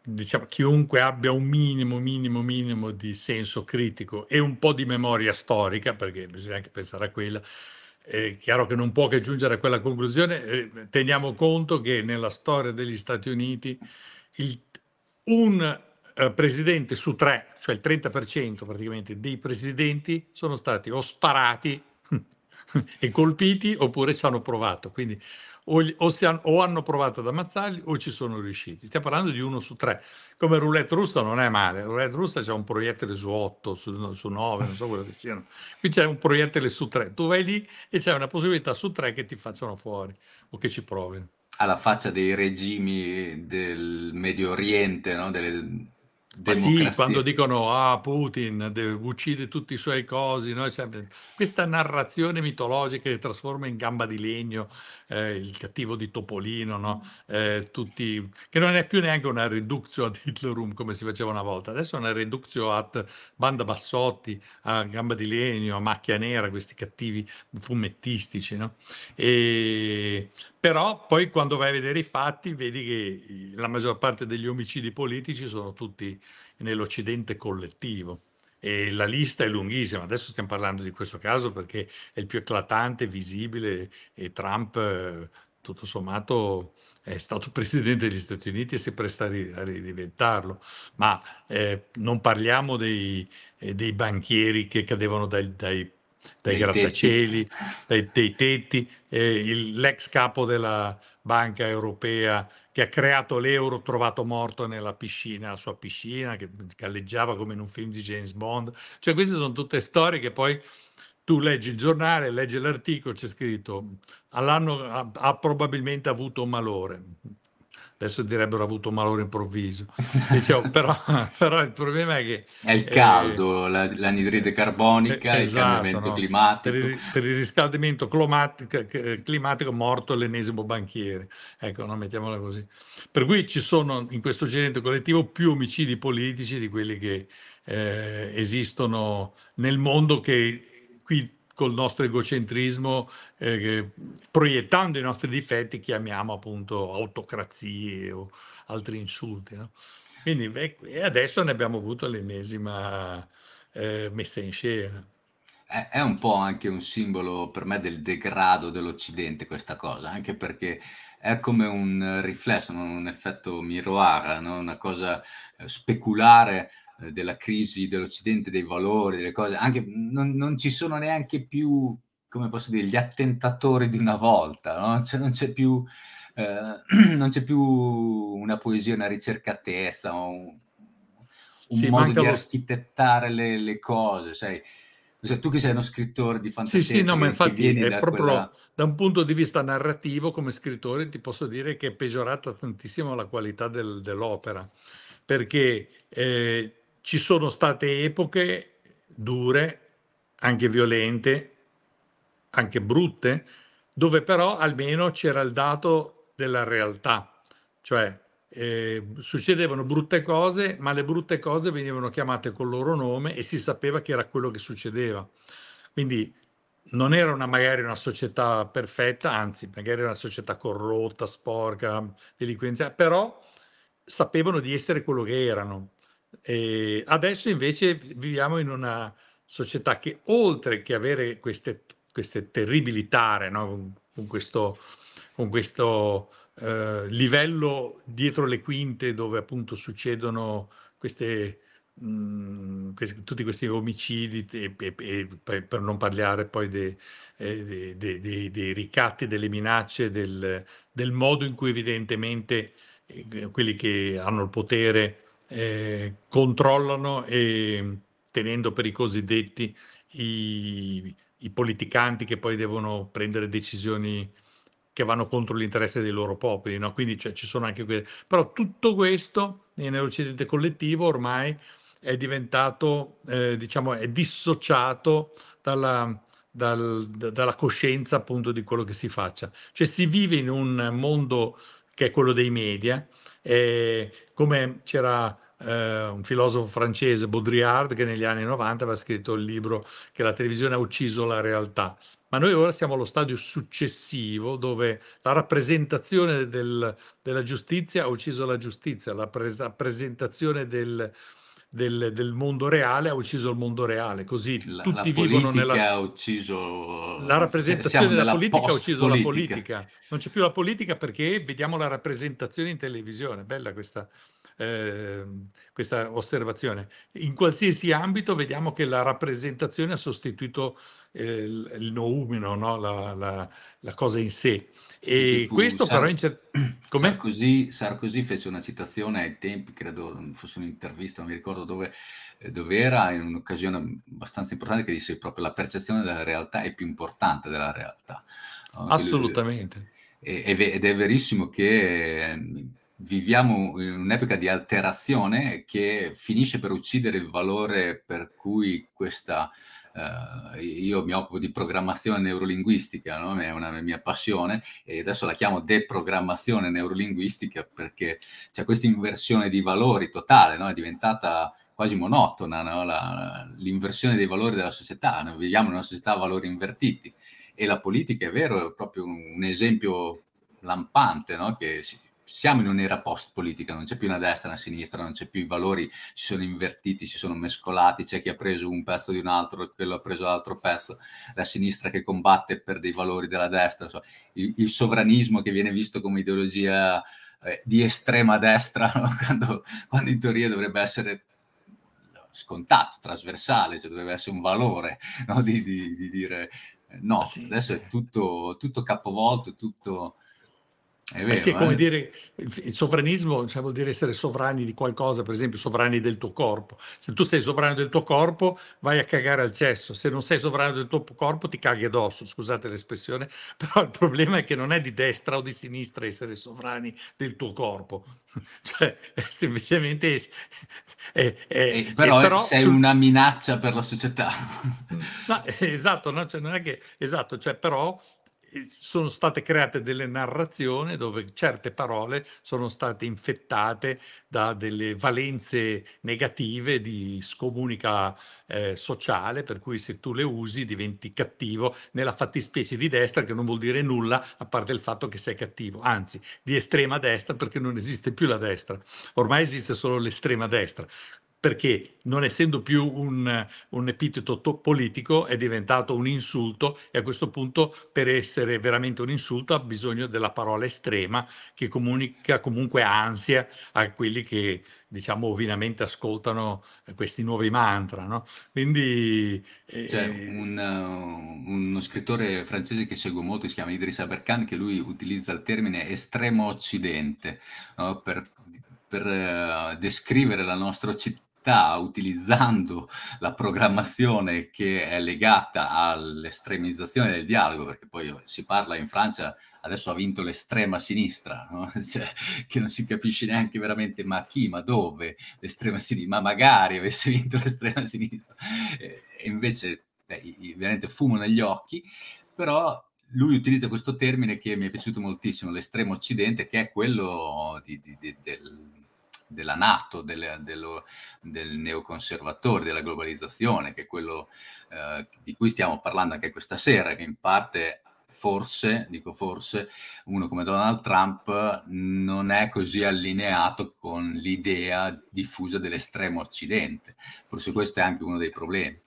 Speaker 2: diciamo, chiunque abbia un minimo, minimo, minimo di senso critico e un po' di memoria storica, perché bisogna anche pensare a quella, è chiaro che non può che giungere a quella conclusione. Eh, teniamo conto che nella storia degli Stati Uniti il, un eh, presidente su tre, cioè il 30% praticamente dei presidenti, sono stati o sparati *laughs* e colpiti oppure ci hanno provato. Quindi o, gli, o, stiano, o hanno provato ad ammazzarli o ci sono riusciti. Stiamo parlando di uno su tre. Come roulette russa non è male, roulette russa c'è un proiettile su otto, su, su nove, non so quello che siano. Qui c'è un proiettile su tre. Tu vai lì e c'è una possibilità su tre che ti facciano fuori o che ci provino.
Speaker 1: Alla faccia dei regimi del Medio Oriente, no? delle
Speaker 2: Ah, sì, quando dicono ah, Putin de- uccide tutti i suoi cosi, no? Sempre... questa narrazione mitologica che trasforma in gamba di legno eh, il cattivo di Topolino, no? eh, tutti... che non è più neanche una reduzione ad Hitlerum come si faceva una volta, adesso è una reduzione a Banda Bassotti, a Gamba di Legno, a Macchia Nera, questi cattivi fumettistici. No? E... Però poi quando vai a vedere i fatti vedi che la maggior parte degli omicidi politici sono tutti nell'Occidente collettivo e la lista è lunghissima. Adesso stiamo parlando di questo caso perché è il più eclatante, visibile e Trump eh, tutto sommato è stato *laughs* presidente degli Stati Uniti e si presta a ridiventarlo, ma eh, non parliamo dei, eh, dei banchieri che cadevano dai, dai dai grattacieli, dai, dei tetti, eh, il, l'ex capo della Banca Europea che ha creato l'euro trovato morto nella piscina, la sua piscina, che galleggiava come in un film di James Bond. Cioè queste sono tutte storie che poi tu leggi il giornale, leggi l'articolo, c'è scritto all'anno ha, ha probabilmente avuto un malore adesso direbbero avuto un malore improvviso. *laughs* Dicevo, però, però, il problema è che... È il eh, caldo,
Speaker 1: eh, la, l'anidride eh, carbonica, eh, esatto, il cambiamento no? climatico. Per il,
Speaker 2: per il riscaldamento climatico morto l'ennesimo banchiere. Ecco, no? mettiamola così. Per cui ci sono in questo genere collettivo più omicidi politici di quelli che eh, esistono nel mondo che qui col nostro egocentrismo, eh, proiettando i nostri difetti, chiamiamo appunto autocrazie o altri insulti. No? Quindi e adesso ne abbiamo avuto l'ennesima eh, messa in scena.
Speaker 1: È un po' anche un simbolo per me del degrado dell'Occidente questa cosa, anche perché è come un riflesso, un effetto miroir, no? una cosa eh, speculare eh, della crisi dell'Occidente, dei valori, delle cose, anche non, non, ci sono neanche più, come posso dire, gli attentatori di una volta, no? cioè, non, c'è più, eh, *clears throat* non c'è più una poesia, una ricercatezza, un, un sì, modo di architettare le, le cose, sai? Cioè, tu che sei uno scrittore di fantasia. Sì, sì, no, ma infatti è da proprio quella...
Speaker 2: da un punto di vista narrativo come scrittore ti posso dire che è peggiorata tantissimo la qualità del, dell'opera, perché eh, ci sono state epoche dure, anche violente, anche brutte, dove però almeno c'era il dato della realtà, cioè eh, succedevano brutte cose, ma le brutte cose venivano chiamate col loro nome e si sapeva che era quello che succedeva. Quindi non era una, magari una società perfetta, anzi magari una società corrotta, sporca, delinquenziale, però sapevano di essere quello che erano e adesso invece viviamo in una società che oltre che avere queste, queste terribili tare, no? con, con, questo, con questo eh, livello dietro le quinte dove appunto succedono queste, mh, mm, questi, tutti questi omicidi e, e, e per, non parlare poi dei, eh, dei, dei, dei ricatti, delle minacce, del, del modo in cui evidentemente eh, quelli che hanno il potere eh, controllano e tenendo per i cosiddetti i, i, politicanti che poi devono prendere decisioni che vanno contro l'interesse dei loro popoli, no? quindi cioè, ci sono anche quelle. Però tutto questo nell'Occidente collettivo ormai è diventato, eh, diciamo, è dissociato dalla, dal, dalla coscienza appunto di quello che si faccia. Cioè si vive in un mondo che è quello dei media, eh, come c'era eh, un filosofo francese, Baudrillard, che negli anni 90 aveva scritto il libro che la televisione ha ucciso la realtà. Ma noi ora siamo allo stadio successivo dove la rappresentazione del, della giustizia ha ucciso la giustizia, la pres- rappresentazione del, del, del, mondo reale ha ucciso il mondo reale, così la, tutti la vivono nella...
Speaker 1: Ucciso... La rappresentazione della politica ha ucciso la politica.
Speaker 2: Non c'è più la politica perché vediamo la rappresentazione in televisione, bella questa eh, questa osservazione. In qualsiasi ambito vediamo che la rappresentazione ha sostituito eh, il noumeno, no? la, la, la, cosa in sé. E questo Sar- però... In cer-
Speaker 1: *clears throat* Sarkozy, Sarkozy, fece una citazione ai tempi, credo fosse un'intervista, non mi ricordo dove, eh, dove era, in un'occasione abbastanza importante che disse proprio la percezione della realtà è più importante della realtà. Assolutamente. Ed è verissimo che eh, viviamo in un'epoca di alterazione che finisce per uccidere il valore per cui questa... Eh, io mi occupo di programmazione neurolinguistica, no? è una mia passione e adesso la chiamo deprogrammazione neurolinguistica perché c'è questa inversione di valori totale, no? è diventata quasi monotona no? la, l'inversione dei valori della società, noi viviamo in una società a valori invertiti e la politica è vero, è proprio un, un esempio lampante no? che si, siamo in un'era post-politica, non c'è più una destra, una sinistra, non c'è più i valori, si sono invertiti, si sono mescolati, c'è chi ha preso un pezzo di un altro, quello ha preso l'altro pezzo, la sinistra che combatte per dei valori della destra, so. il, il, sovranismo che viene visto come ideologia eh, di estrema destra, *laughs* no? quando, quando in teoria dovrebbe essere scontato, trasversale, cioè dovrebbe essere un valore no? di, di, di, dire eh, no, ah, adesso è tutto, tutto capovolto, tutto
Speaker 2: è vero, sì, è come eh? dire il sovranismo cioè, vuol dire essere sovrani di qualcosa, per esempio sovrani del tuo corpo. Se tu sei sovrano del tuo corpo, vai a cagare al cesso. Se non sei sovrano del tuo corpo, ti caghi addosso. Scusate l'espressione, *laughs* però il problema è che non è di destra o di sinistra essere sovrani del tuo corpo. *laughs* Cioè, è semplicemente è, eh, è, però, però, sei una
Speaker 1: minaccia per la società.
Speaker 2: No, eh, esatto, no? Cioè, non è che esatto, cioè, però sono state create delle narrazioni dove certe parole sono state infettate da delle valenze negative di scomunica eh, sociale, per cui se tu le usi diventi cattivo nella fattispecie di destra, che non vuol dire nulla a parte il fatto che sei cattivo, anzi di estrema destra perché non esiste più la destra, ormai esiste solo l'estrema destra perché non essendo più un, un epiteto politico è diventato un insulto e a questo punto per essere veramente un insulto ha bisogno della parola estrema che comunica comunque ansia a quelli che diciamo ovviamente ascoltano questi nuovi mantra. No? Quindi, eh... C'è un,
Speaker 1: uh, uno scrittore francese che seguo molto, si chiama Idris Aberkan, che lui utilizza il termine estremo occidente no? per, per uh, descrivere la nostra realtà utilizzando la programmazione che è legata all'estremizzazione del dialogo, perché poi si parla in Francia, adesso ha vinto l'estrema sinistra, no? *laughs* cioè, che non si capisce neanche veramente ma chi, ma dove, l'estrema sinistra, ma magari avesse vinto l'estrema sinistra. E invece, beh, ovviamente fumo negli occhi, però lui utilizza questo termine che mi è piaciuto moltissimo, l'estremo occidente, che è quello di, di, di, del della Nato, del, dello, del neoconservatore, della globalizzazione, che è quello eh, di cui stiamo parlando anche questa sera, che in parte forse, dico forse, uno come Donald Trump non è così allineato con l'idea diffusa dell'estremo occidente. Forse questo è anche uno dei problemi.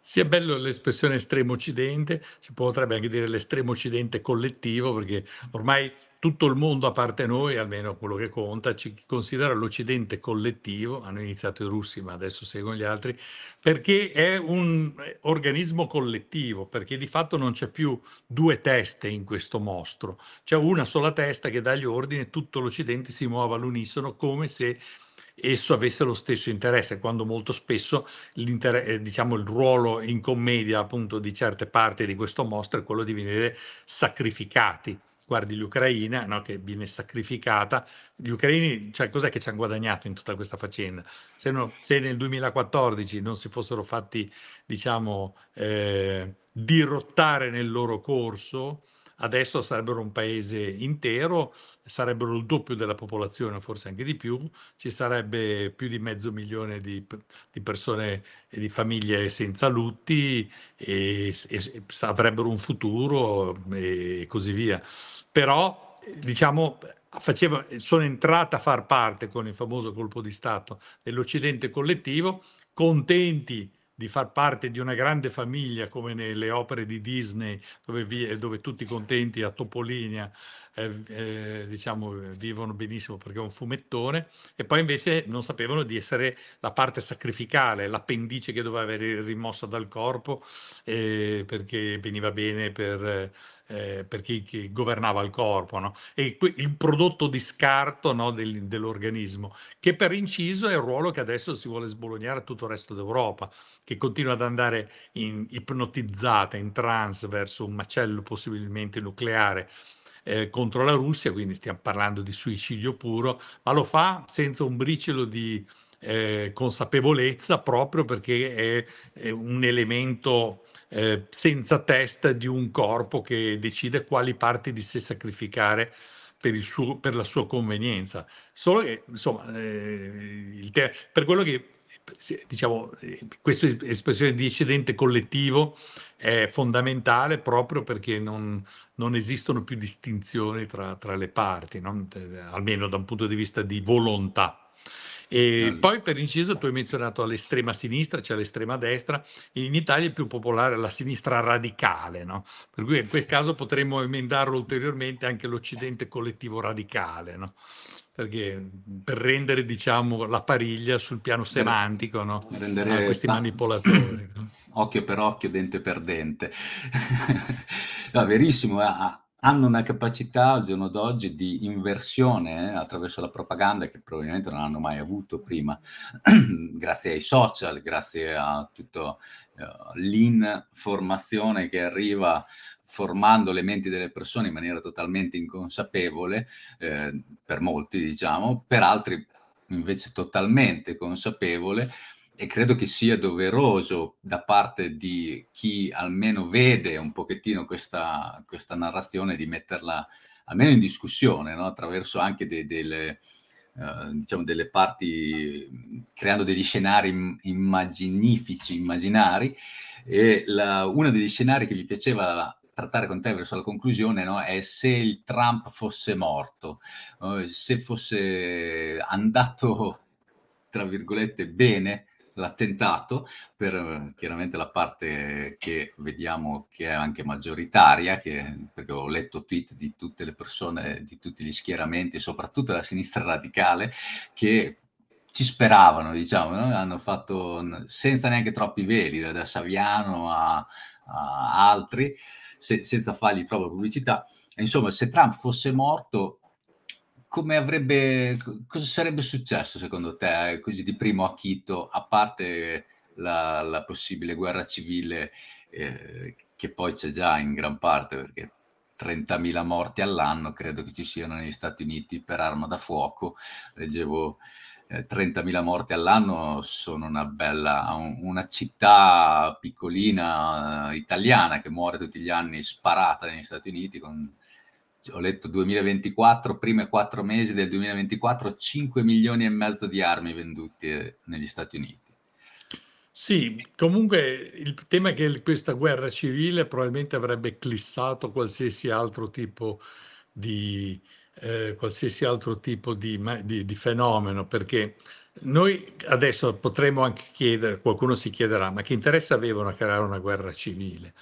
Speaker 2: Sì, è bello l'espressione estremo occidente, si potrebbe anche dire l'estremo occidente collettivo, perché ormai tutto il mondo, a parte noi, almeno quello che conta, ci considera l'Occidente collettivo, hanno iniziato i russi ma adesso seguono gli altri, perché è un eh, organismo collettivo, perché di fatto non c'è più due teste in questo mostro, c'è una sola testa che dà gli ordini e tutto l'Occidente si muove all'unisono come se esso avesse lo stesso interesse, quando molto spesso eh, diciamo, il ruolo in commedia appunto di certe parti di questo mostro è quello di venire sacrificati guardi l'Ucraina no, che viene sacrificata, gli ucraini, cioè cos'è che ci hanno guadagnato in tutta questa faccenda? Se, no, se nel 2014 non si fossero fatti, diciamo, eh, dirottare nel loro corso, adesso sarebbero un paese intero, sarebbero il doppio della popolazione, forse anche di più, ci sarebbe più di mezzo milione di, di persone e di famiglie senza lutti e, e avrebbero un futuro mm, e così via. Però, diciamo, Faceva, sono entrata a far parte con il famoso colpo di Stato dell'Occidente collettivo, contenti di far parte di una grande famiglia come nelle opere di Disney dove, vi, dove tutti contenti a Topolinia eh, eh, diciamo, eh, vivono benissimo perché è un fumettone, e poi invece non sapevano di essere la parte sacrificale, l'appendice che doveva avere rimossa dal corpo eh, perché veniva bene per, eh, per chi, chi, governava il corpo. No? E il prodotto di scarto no, del, dell'organismo, che per inciso è il ruolo che adesso si vuole sbolognare a tutto il resto d'Europa, che continua ad andare in, ipnotizzata, in trance verso un macello possibilmente nucleare eh, contro la Russia, quindi stiamo parlando di suicidio puro, ma lo fa senza un briciolo di eh, consapevolezza proprio perché è, è un elemento eh, senza testa di un corpo che decide quali parti di sé sacrificare per, suo, per la sua convenienza. Solo che, insomma, eh, te- per quello che diciamo, eh, questa espressione di eccedente collettivo è fondamentale proprio perché non, non esistono più distinzioni tra, tra le parti, no? Eh, almeno da un punto di vista di volontà. E poi per inciso tu hai menzionato l'estrema sinistra, c'è cioè l'estrema destra, in Italia è più popolare la sinistra radicale, no? per cui in quel caso potremmo emendarlo ulteriormente anche l'Occidente collettivo radicale. No? perché per rendere diciamo, la pariglia sul piano semantico no? rendere... a questi
Speaker 1: manipolatori. *clears throat* occhio per occhio, dente per dente. no, *laughs* verissimo, ah, hanno una capacità al giorno d'oggi di inversione eh, attraverso la propaganda che probabilmente non hanno mai avuto prima, *clears throat* grazie ai social, grazie a tutta eh, l'informazione che arriva formando le menti delle persone in maniera totalmente inconsapevole, eh, per molti diciamo, per altri invece totalmente consapevole e credo che sia doveroso da parte di chi almeno vede un pochettino questa, questa narrazione di metterla almeno in discussione, no? attraverso anche de, delle, uh, diciamo delle parti, creando degli scenari immaginifici, immaginari. E la, uno degli scenari che mi piaceva trattare con te verso la conclusione no? è se il Trump fosse morto, se fosse andato, tra virgolette, bene l'attentato per eh, chiaramente la parte che vediamo che è anche maggioritaria, che, perché ho letto tweet di tutte le persone, di tutti gli schieramenti, soprattutto della sinistra radicale, che ci speravano, diciamo, no? hanno fatto senza neanche troppi veli, da Saviano a, a altri, se, senza fargli troppa pubblicità. Insomma, se Trump fosse morto, come avrebbe, cosa sarebbe successo secondo te, eh, così di primo acchito, a parte la, la possibile guerra civile eh, che poi c'è già in gran parte, perché 30.000 morti all'anno credo che ci siano negli Stati Uniti per arma da fuoco, leggevo eh, 30.000 morti all'anno sono una bella, un, una città piccolina eh, italiana che muore tutti gli anni sparata negli Stati Uniti con, ho letto 2024, prime quattro mesi del 2024, 5 milioni e mezzo di armi vendute
Speaker 2: eh, negli Stati Uniti. Sì, comunque il tema è che questa guerra civile probabilmente avrebbe eclissato qualsiasi altro tipo di, eh, qualsiasi altro tipo di, di, di, fenomeno, perché noi adesso potremmo anche chiedere, qualcuno si chiederà, ma che interesse avevano a creare una guerra civile?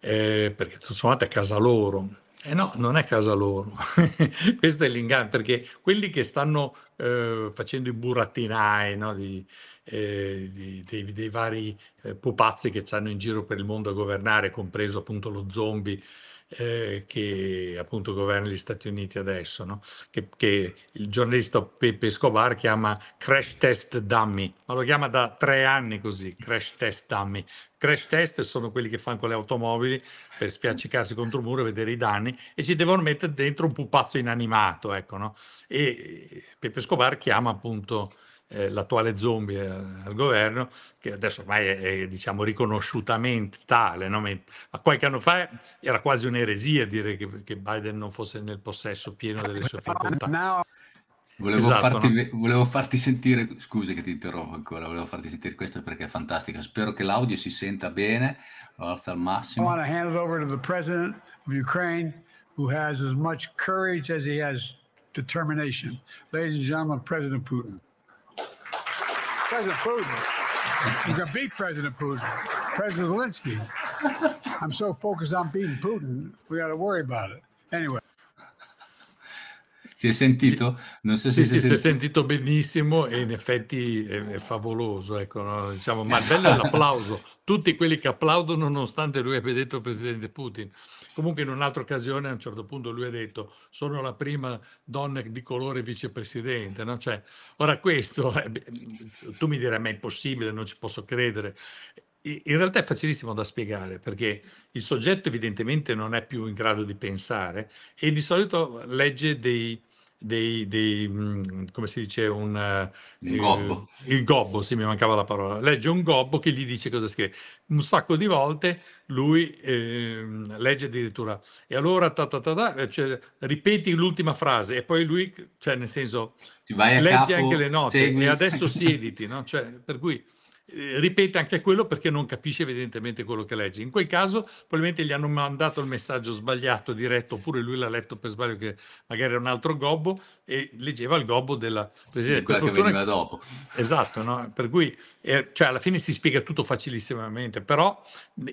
Speaker 2: Eh, perché tutto sommato è casa loro. Eh no, non è casa loro. *laughs* Questo è l'inganno, perché quelli che stanno eh, facendo i burattinai no, di, eh, di, dei, dei, vari eh, pupazzi che stanno in giro per il mondo a governare, compreso appunto lo zombie eh, che appunto governa gli Stati Uniti adesso, no? che, che, il giornalista Pepe Escobar chiama crash test dummy, ma lo chiama da tre anni così, crash test dummy. Crash test sono quelli che fanno con le automobili per spiaccicarsi contro il muro e vedere i danni e ci devono mettere dentro un pupazzo inanimato, ecco, no? E Pepe Escobar chiama appunto eh, l'attuale zombie eh, al governo, che adesso ormai è, è diciamo, riconosciutamente tale, no? ma qualche anno fa era quasi un'eresia dire che, che Biden non fosse nel possesso pieno delle sue facoltà. No. Volevo, esatto, farti, no?
Speaker 1: volevo, farti, sentire, scusi che ti interrompo ancora, volevo farti sentire questo perché è fantastico. Spero che l'audio si senta bene, lo alza al
Speaker 2: massimo. I want to hand it over to the president of Ukraine who has as much courage as he has determination. Ladies and gentlemen, President Putin. President Putin. You can beat President Putin. President Zelensky. I'm so focused on beating Putin, we got to worry about it. Anyway.
Speaker 1: Si è sentito? Non so se sì, si, sì, si, si, è
Speaker 2: sentito benissimo e in effetti è, è favoloso, ecco, no? diciamo, ma *laughs* bello l'applauso. Tutti quelli che applaudono nonostante lui abbia detto il presidente Putin. Comunque in un'altra occasione a un certo punto lui ha detto sono la prima donna di colore vicepresidente. No? Cioè, ora questo, eh, tu mi direi ma è impossibile, non ci posso credere. In realtà è facilissimo da spiegare perché il soggetto evidentemente non è più in grado di pensare e di solito legge dei, dei, dei mm, come si dice, un... Uh, gobbo. Eh, il gobbo, sì, mi mancava la parola. Legge un gobbo che gli dice cosa scrive. Un sacco di volte lui eh, legge addirittura e allora ta, ta, ta, ta eh, cioè, ripeti l'ultima frase e poi lui, cioè nel senso, legge capo, anche le note segui. e adesso *laughs* siediti, no? Cioè, per cui eh, ripete anche quello perché non capisce evidentemente quello che legge. In quel caso probabilmente gli hanno mandato il messaggio sbagliato, diretto, oppure lui l'ha letto per sbaglio che magari era un altro gobbo, e leggeva il gobbo della presidente. Di quella per che veniva dopo. Esatto, no? per cui eh, cioè alla fine si spiega tutto facilissimamente, però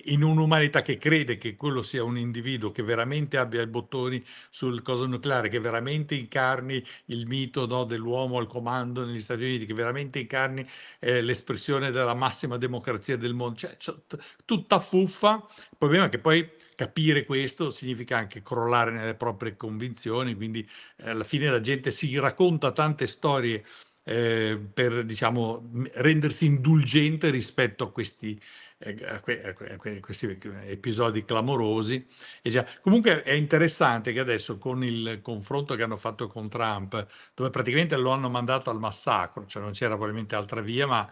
Speaker 2: in un'umanità che crede che quello sia un individuo che veramente abbia i bottoni sul coso nucleare, che veramente incarni il mito no, dell'uomo al comando negli Stati Uniti, che veramente incarni eh, l'espressione della massima democrazia del mondo, cioè, cioè tutta fuffa, il problema è che poi capire questo significa anche crollare nelle proprie convinzioni, quindi eh, alla fine la gente si racconta tante storie eh, per diciamo, rendersi indulgente rispetto a questi, eh, a a questi episodi clamorosi. Comunque è interessante che adesso con il confronto che hanno fatto con Trump, dove praticamente lo hanno mandato al massacro, cioè non c'era probabilmente altra via, ma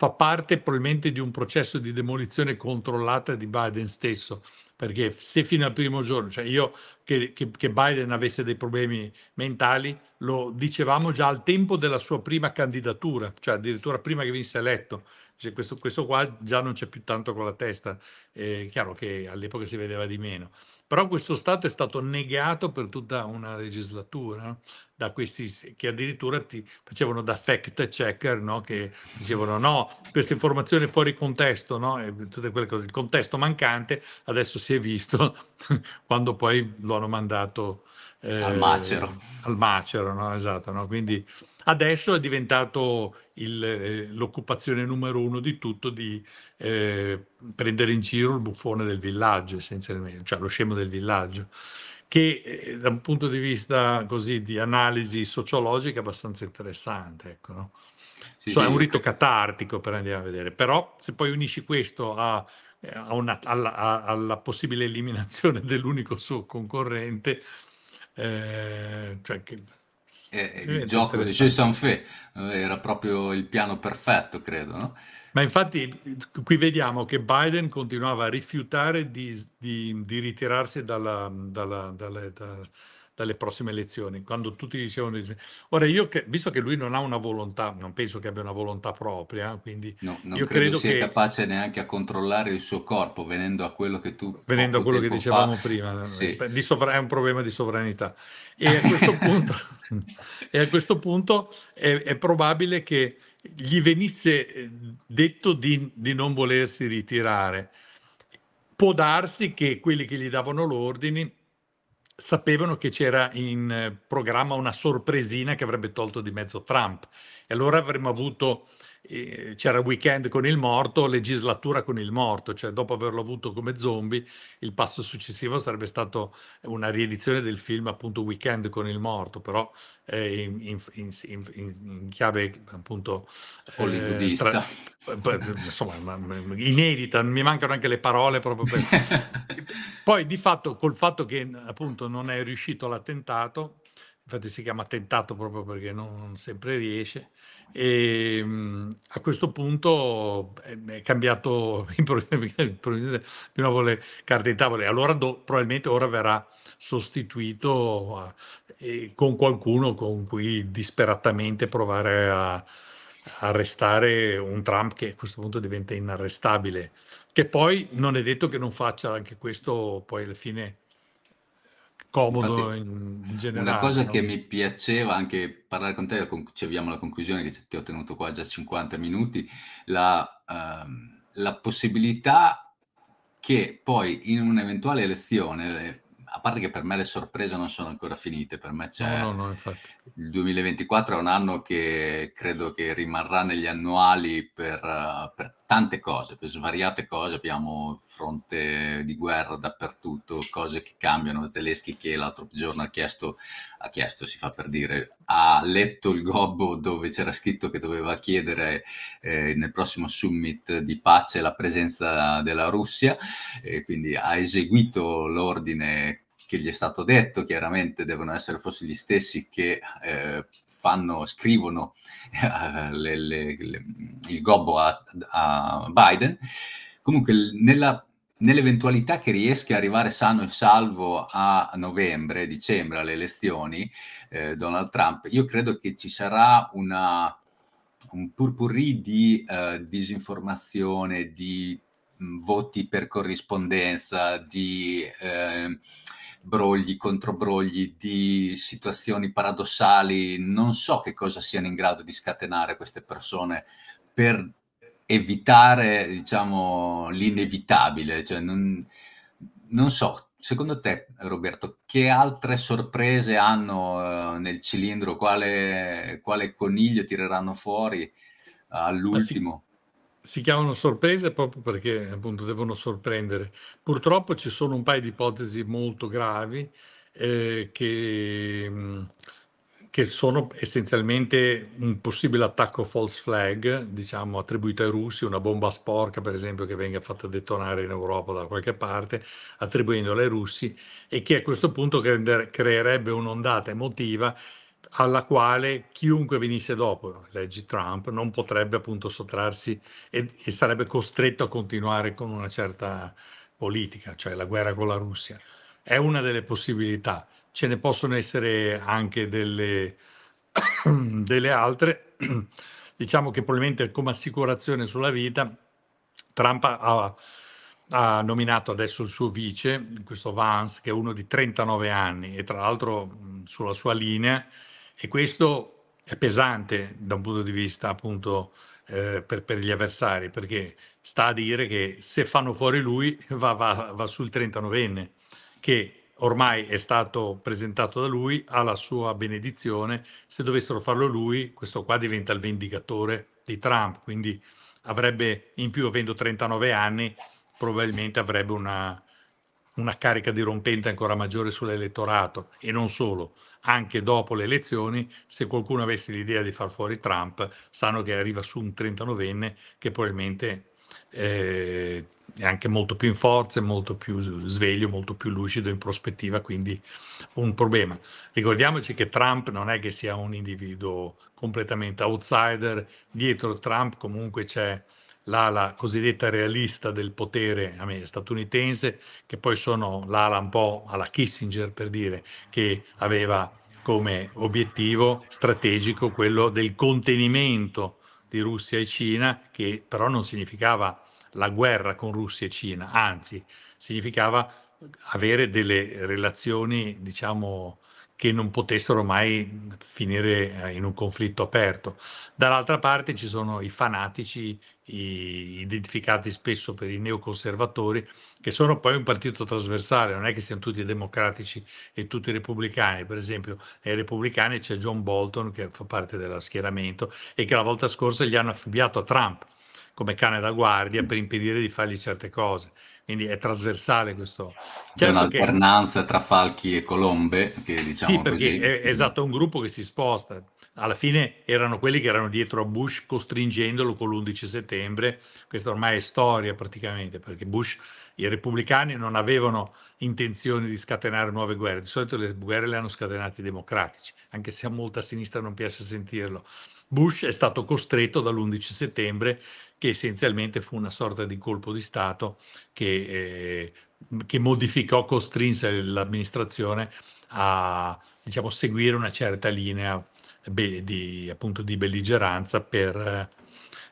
Speaker 2: fa parte probabilmente di un processo di demolizione controllata di Biden stesso, perché se fino al primo giorno, cioè io che, che, che, Biden avesse dei problemi mentali, lo dicevamo già al tempo della sua prima candidatura, cioè addirittura prima che venisse eletto, cioè questo, questo, qua già non c'è più tanto con la testa, è chiaro che all'epoca si vedeva di meno. Però questo stato è stato negato per tutta una legislatura, da questi che addirittura ti facevano da fact checker, no? che dicevano no, questa informazione è fuori contesto, no? e tutte quelle cose. Il contesto mancante adesso si è visto *laughs* quando poi lo hanno mandato eh, al macero. Al macero, no? Esatto, no? Quindi adesso è diventato il, eh, l'occupazione numero uno di tutto di eh, prendere in giro il buffone del villaggio, essenzialmente, cioè lo scemo del villaggio, che eh, da un punto di vista così di analisi sociologica è abbastanza interessante, ecco, no? sì, so, sì. è un rito catartico per andare a vedere, però se poi unisci questo a una, alla, alla, possibile eliminazione *laughs* dell'unico suo concorrente, eh, cioè che... eh, il gioco di Césanfè
Speaker 1: eh, era proprio il piano perfetto, credo, no?
Speaker 2: Ma infatti qui vediamo che Biden continuava a rifiutare di, di, di ritirarsi dalla, dalla, dalla, dalla dalle prossime elezioni, quando tutti dicevano... di... Ora io, che, visto che lui non ha una volontà, non penso che abbia una volontà propria, quindi... No, non io credo, credo sia che...
Speaker 1: capace neanche a controllare il suo corpo, venendo a quello che
Speaker 2: tu... Venendo a quello che dicevamo fa... prima, eh, sì. sovra... è un problema di sovranità. E a *laughs* questo punto, *laughs* a questo punto è, è, probabile che gli venisse eh, detto di, di non volersi ritirare. Può darsi che quelli che gli davano l'ordine sapevano che c'era in eh, programma una sorpresina che avrebbe tolto di mezzo Trump. E allora avremmo avuto c'era weekend con il morto, legislatura con il morto, cioè dopo averlo avuto come zombie, il passo successivo sarebbe stato una riedizione del film appunto weekend con il morto, però eh, in, in, in, in, chiave appunto eh, hollywoodista. Eh, insomma, inedita, mi mancano anche le parole proprio per... *laughs* Poi di fatto col fatto che appunto non è riuscito l'attentato, infatti si chiama tentato proprio perché non sempre riesce. E ehm, a questo punto eh, è cambiato *laughs* di nuovo le carte in tavola. e Allora do, probabilmente ora verrà sostituito eh, con qualcuno con cui disperatamente provare a arrestare un Trump che a questo punto diventa inarrestabile, che poi non è detto che non faccia anche questo poi alla fine scomodo Infatti, in, in, generale. Una cosa no? che mi
Speaker 1: piaceva anche parlare con te, ci abbiamo alla conclusione che ti ho tenuto qua già 50 minuti, la, ehm, la possibilità che poi in un'eventuale elezione eh, a parte che per me le sorprese non sono ancora finite, per me c'è no, no, no, il 2024 è un anno che credo che rimarrà negli annuali per, eh, per tante cose, per svariate cose, abbiamo fronte di guerra dappertutto, cose che cambiano, Zelensky che l'altro giorno ha chiesto, ha chiesto, si fa per dire, ha letto il gobbo dove c'era scritto che doveva chiedere eh, nel prossimo summit di pace la presenza della Russia, e quindi ha eseguito l'ordine che gli è stato detto, chiaramente devono essere forse gli stessi che eh, fanno, scrivono eh, le, le, le, il gobbo a, a Biden. Comunque, nella nell'eventualità che riesca a arrivare sano e salvo a novembre, dicembre, alle elezioni, eh, Donald Trump, io credo che ci sarà una, un purpurri di eh, disinformazione, di mm, voti per corrispondenza, di eh, brogli contro brogli, di situazioni paradossali, non so che cosa siano in grado di scatenare queste persone per evitare, diciamo, l'inevitabile. Cioè, non, non, so, secondo te, Roberto, che altre sorprese hanno eh, nel cilindro? Quale, quale, coniglio tireranno fuori
Speaker 2: all'ultimo? si chiamano sorprese proprio perché appunto devono sorprendere. Purtroppo ci sono un paio di ipotesi molto gravi eh, che, mm, che, sono essenzialmente un possibile attacco false flag, diciamo attribuito ai russi, una bomba sporca per esempio che venga fatta detonare in Europa da qualche parte, attribuendola ai russi e che a questo punto creerebbe un'ondata emotiva alla quale chiunque venisse dopo, leggi Trump, non potrebbe appunto sottrarsi e, e, sarebbe costretto a continuare con una certa politica, cioè la guerra con la Russia. È una delle possibilità, ce ne possono essere anche delle, *coughs* delle altre. *coughs* diciamo che probabilmente come assicurazione sulla vita Trump ha, ha nominato adesso il suo vice, questo Vance, che è uno di 39 anni e tra l'altro sulla sua linea e questo è pesante da un punto di vista appunto eh, per, per, gli avversari, perché sta a dire che se fanno fuori lui *laughs* va, va, va sul 39enne, che ormai è stato presentato da lui, ha la sua benedizione, se dovessero farlo lui, questo qua diventa il vendicatore di Trump, quindi avrebbe in più, avendo 39 anni, probabilmente avrebbe una, una carica dirompente ancora maggiore sull'elettorato e non solo, anche dopo le elezioni, se qualcuno avesse l'idea di far fuori Trump, sanno che arriva su un 39enne che probabilmente eh, è anche molto più in forza, è molto più sveglio, molto più lucido in prospettiva, quindi un problema. Ricordiamoci che Trump non è che sia un individuo completamente outsider, dietro Trump comunque c'è l'ala cosiddetta realista del potere statunitense, che poi sono l'ala un po' alla Kissinger per dire, che aveva come obiettivo strategico quello del contenimento di Russia e Cina, che però non significava la guerra con Russia e Cina, anzi significava avere delle relazioni, diciamo, che non potessero mai finire eh, in un conflitto aperto. Dall'altra parte ci sono i fanatici identificati spesso per i neoconservatori, che sono poi un partito trasversale, non è che siano tutti democratici e tutti repubblicani. Per esempio, ai repubblicani c'è John Bolton che fa parte dello schieramento e che la volta scorsa gli hanno affibbiato a Trump come cane da guardia per impedire di fargli certe cose. Quindi è trasversale questo. Certo un'alternanza
Speaker 1: che... tra falchi e colombe, che diciamo. Sì, perché così... è
Speaker 2: esatto, un gruppo che si sposta alla fine erano quelli che erano dietro a Bush costringendolo con l'11 settembre, questa ormai è storia praticamente, perché Bush, i repubblicani non avevano intenzione di scatenare nuove guerre, di solito le guerre le hanno scatenate i democratici, anche se a molta sinistra non piace sentirlo. Bush è stato costretto dall'11 settembre, che essenzialmente fu una sorta di colpo di Stato che, eh, che modificò, costrinse l'amministrazione a diciamo, seguire una certa linea be, di, appunto, di belligeranza per,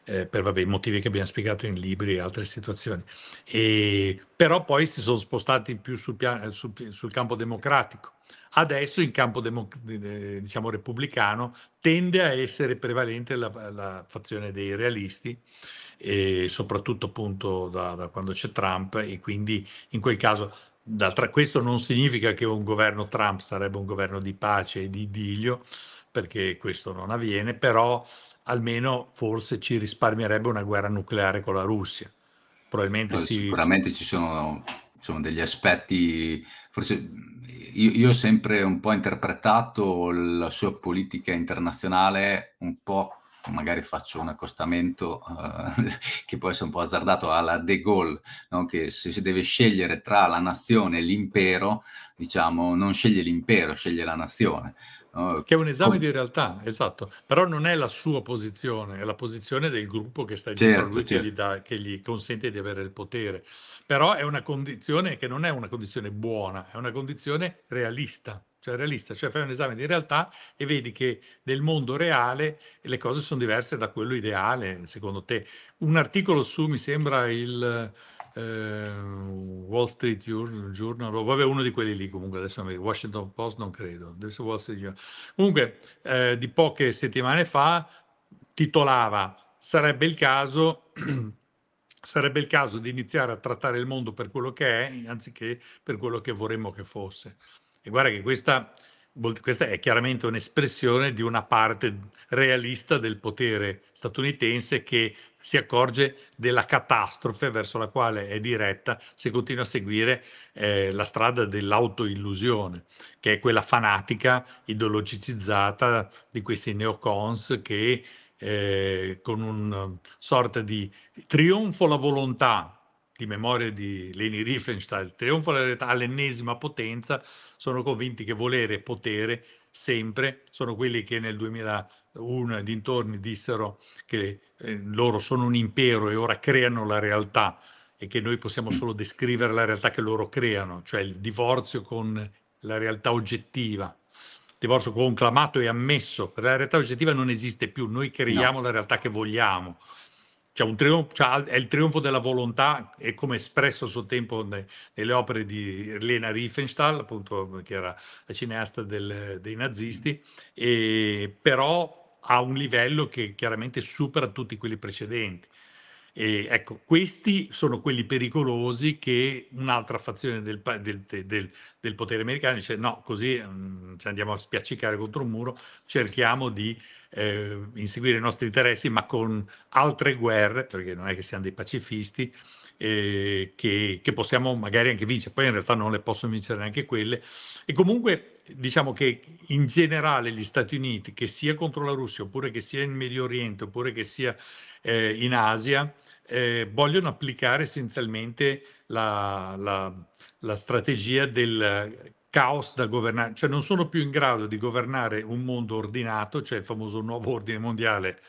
Speaker 2: eh, per vabbè, motivi che abbiamo spiegato in libri e altre situazioni. E, però poi si sono spostati più sul, pian, sul, sul campo democratico. Adesso in campo demo, diciamo, repubblicano tende a essere prevalente la, la fazione dei realisti, soprattutto appunto da, da quando c'è Trump e quindi in quel caso D'altra, questo non significa che un governo Trump sarebbe un governo di pace e di idilio, perché questo non avviene, però almeno forse ci risparmierebbe una guerra nucleare con la Russia. Probabilmente sì. Sicuramente ci
Speaker 1: sono, sono, degli aspetti, forse io, io, ho sempre un po' interpretato la sua politica internazionale un po', magari faccio un accostamento uh, *laughs* che può essere un po' azzardato alla De Gaulle, no? che se si deve scegliere tra la nazione e l'impero, diciamo, non sceglie l'impero, sceglie la nazione
Speaker 2: che è un esame di realtà, esatto, però non è la sua posizione, è la posizione del gruppo che sta dietro certo, lui certo. Che, gli certo. dà, che gli consente di avere il potere. Però è una condizione che non è una condizione buona, è una condizione realista cioè realista, cioè fai un esame di realtà e vedi che nel mondo reale le cose sono diverse da quello ideale, secondo te. Un articolo su, mi sembra, il, eh, Wall Street Journal, o oh, vabbè uno di quelli lì comunque, adesso Washington Post non credo, adesso Wall Street Journal. Comunque eh, di poche settimane fa titolava sarebbe il caso... *clears throat* sarebbe il caso di iniziare a trattare il mondo per quello che è, anziché per quello che vorremmo che fosse. E guarda che questa, questa è chiaramente un'espressione di una parte realista del potere statunitense che si accorge della catastrofe verso la quale è diretta se continua a seguire eh, la strada dell'autoillusione, che è quella fanatica, ideologicizzata di questi neocons che eh, con una um, sorta di trionfo alla volontà, di memoria di Leni Riefenstahl, trionfo all'ennesima potenza, sono convinti che volere e potere sempre sono quelli che nel 2000 un dintorni dissero che eh, loro sono un impero e ora creano la realtà e che noi possiamo solo descrivere la realtà che loro creano, cioè il divorzio con la realtà oggettiva. Il divorzio conclamato e ammesso, la realtà oggettiva non esiste più, noi creiamo no. la realtà che vogliamo. Cioè trionfo, cioè è il trionfo della volontà è come espresso a suo tempo ne, nelle opere di Lena Riefenstahl, appunto che era la cineasta del, dei nazisti, e però a un livello che chiaramente supera tutti quelli precedenti. E ecco, questi sono quelli pericolosi che un'altra fazione del, del, del, del potere americano dice no, così mh, mm, ci andiamo a spiaccicare contro un muro, cerchiamo di eh, inseguire i nostri interessi ma con altre guerre, perché non è che siamo dei pacifisti, eh, che, che, possiamo magari anche vincere, poi in realtà non le possono vincere neanche quelle. E comunque diciamo che in generale gli Stati Uniti, che sia contro la Russia, oppure che sia in Medio Oriente, oppure che sia eh, in Asia, eh, vogliono applicare essenzialmente la, la, la strategia del caos da governare, cioè non sono più in grado di governare un mondo ordinato, cioè il famoso nuovo ordine mondiale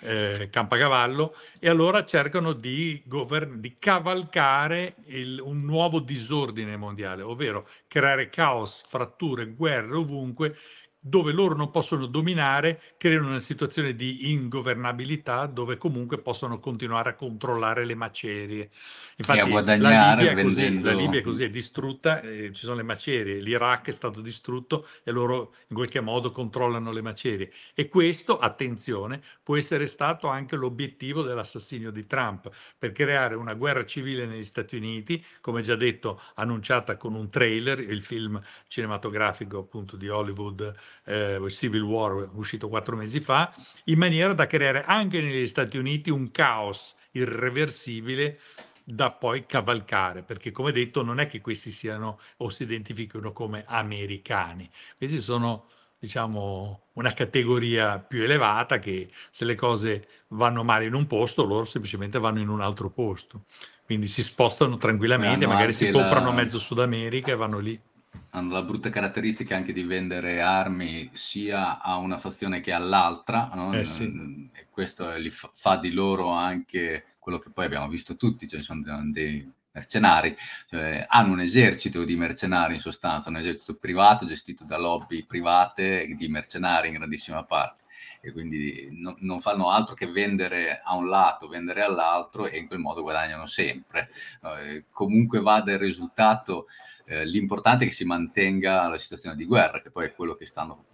Speaker 2: eh, Campacavallo e allora cercano di, govern- di cavalcare il, un nuovo disordine mondiale, ovvero creare caos, fratture, guerre ovunque dove loro non possono dominare, creano una situazione di ingovernabilità dove comunque possono continuare a controllare le macerie. Infatti, e a guadagnare la Libia, vendendo... la Libia così è distrutta, eh, ci sono le macerie, l'Iraq è stato distrutto e loro in qualche modo controllano le macerie. E questo, attenzione, può essere stato anche l'obiettivo dell'assassinio di Trump per creare una guerra civile negli Stati Uniti, come già detto, annunciata con un trailer, il film cinematografico appunto di Hollywood eh, Civil War uscito quattro mesi fa, in maniera da creare anche negli Stati Uniti un caos irreversibile da poi cavalcare, perché come detto non è che questi siano o si identificano come americani, questi sono diciamo una categoria più elevata che se le cose vanno male in un posto loro semplicemente vanno in un altro posto quindi si spostano tranquillamente, eh, magari si comprano la... mezzo
Speaker 1: Sud America e vanno lì hanno la brutta caratteristica anche di vendere armi sia a una fazione che all'altra, no? eh sì. e questo li fa, fa di loro anche quello che poi abbiamo visto tutti, cioè sono dei mercenari, cioè hanno un esercito di mercenari in sostanza, un esercito privato gestito da lobby private di mercenari in grandissima parte e quindi no, non fanno altro che vendere a un lato, vendere all'altro e in quel modo guadagnano sempre. Eh, comunque vada il risultato eh, l'importante è che si mantenga la situazione di guerra, che poi è quello che stanno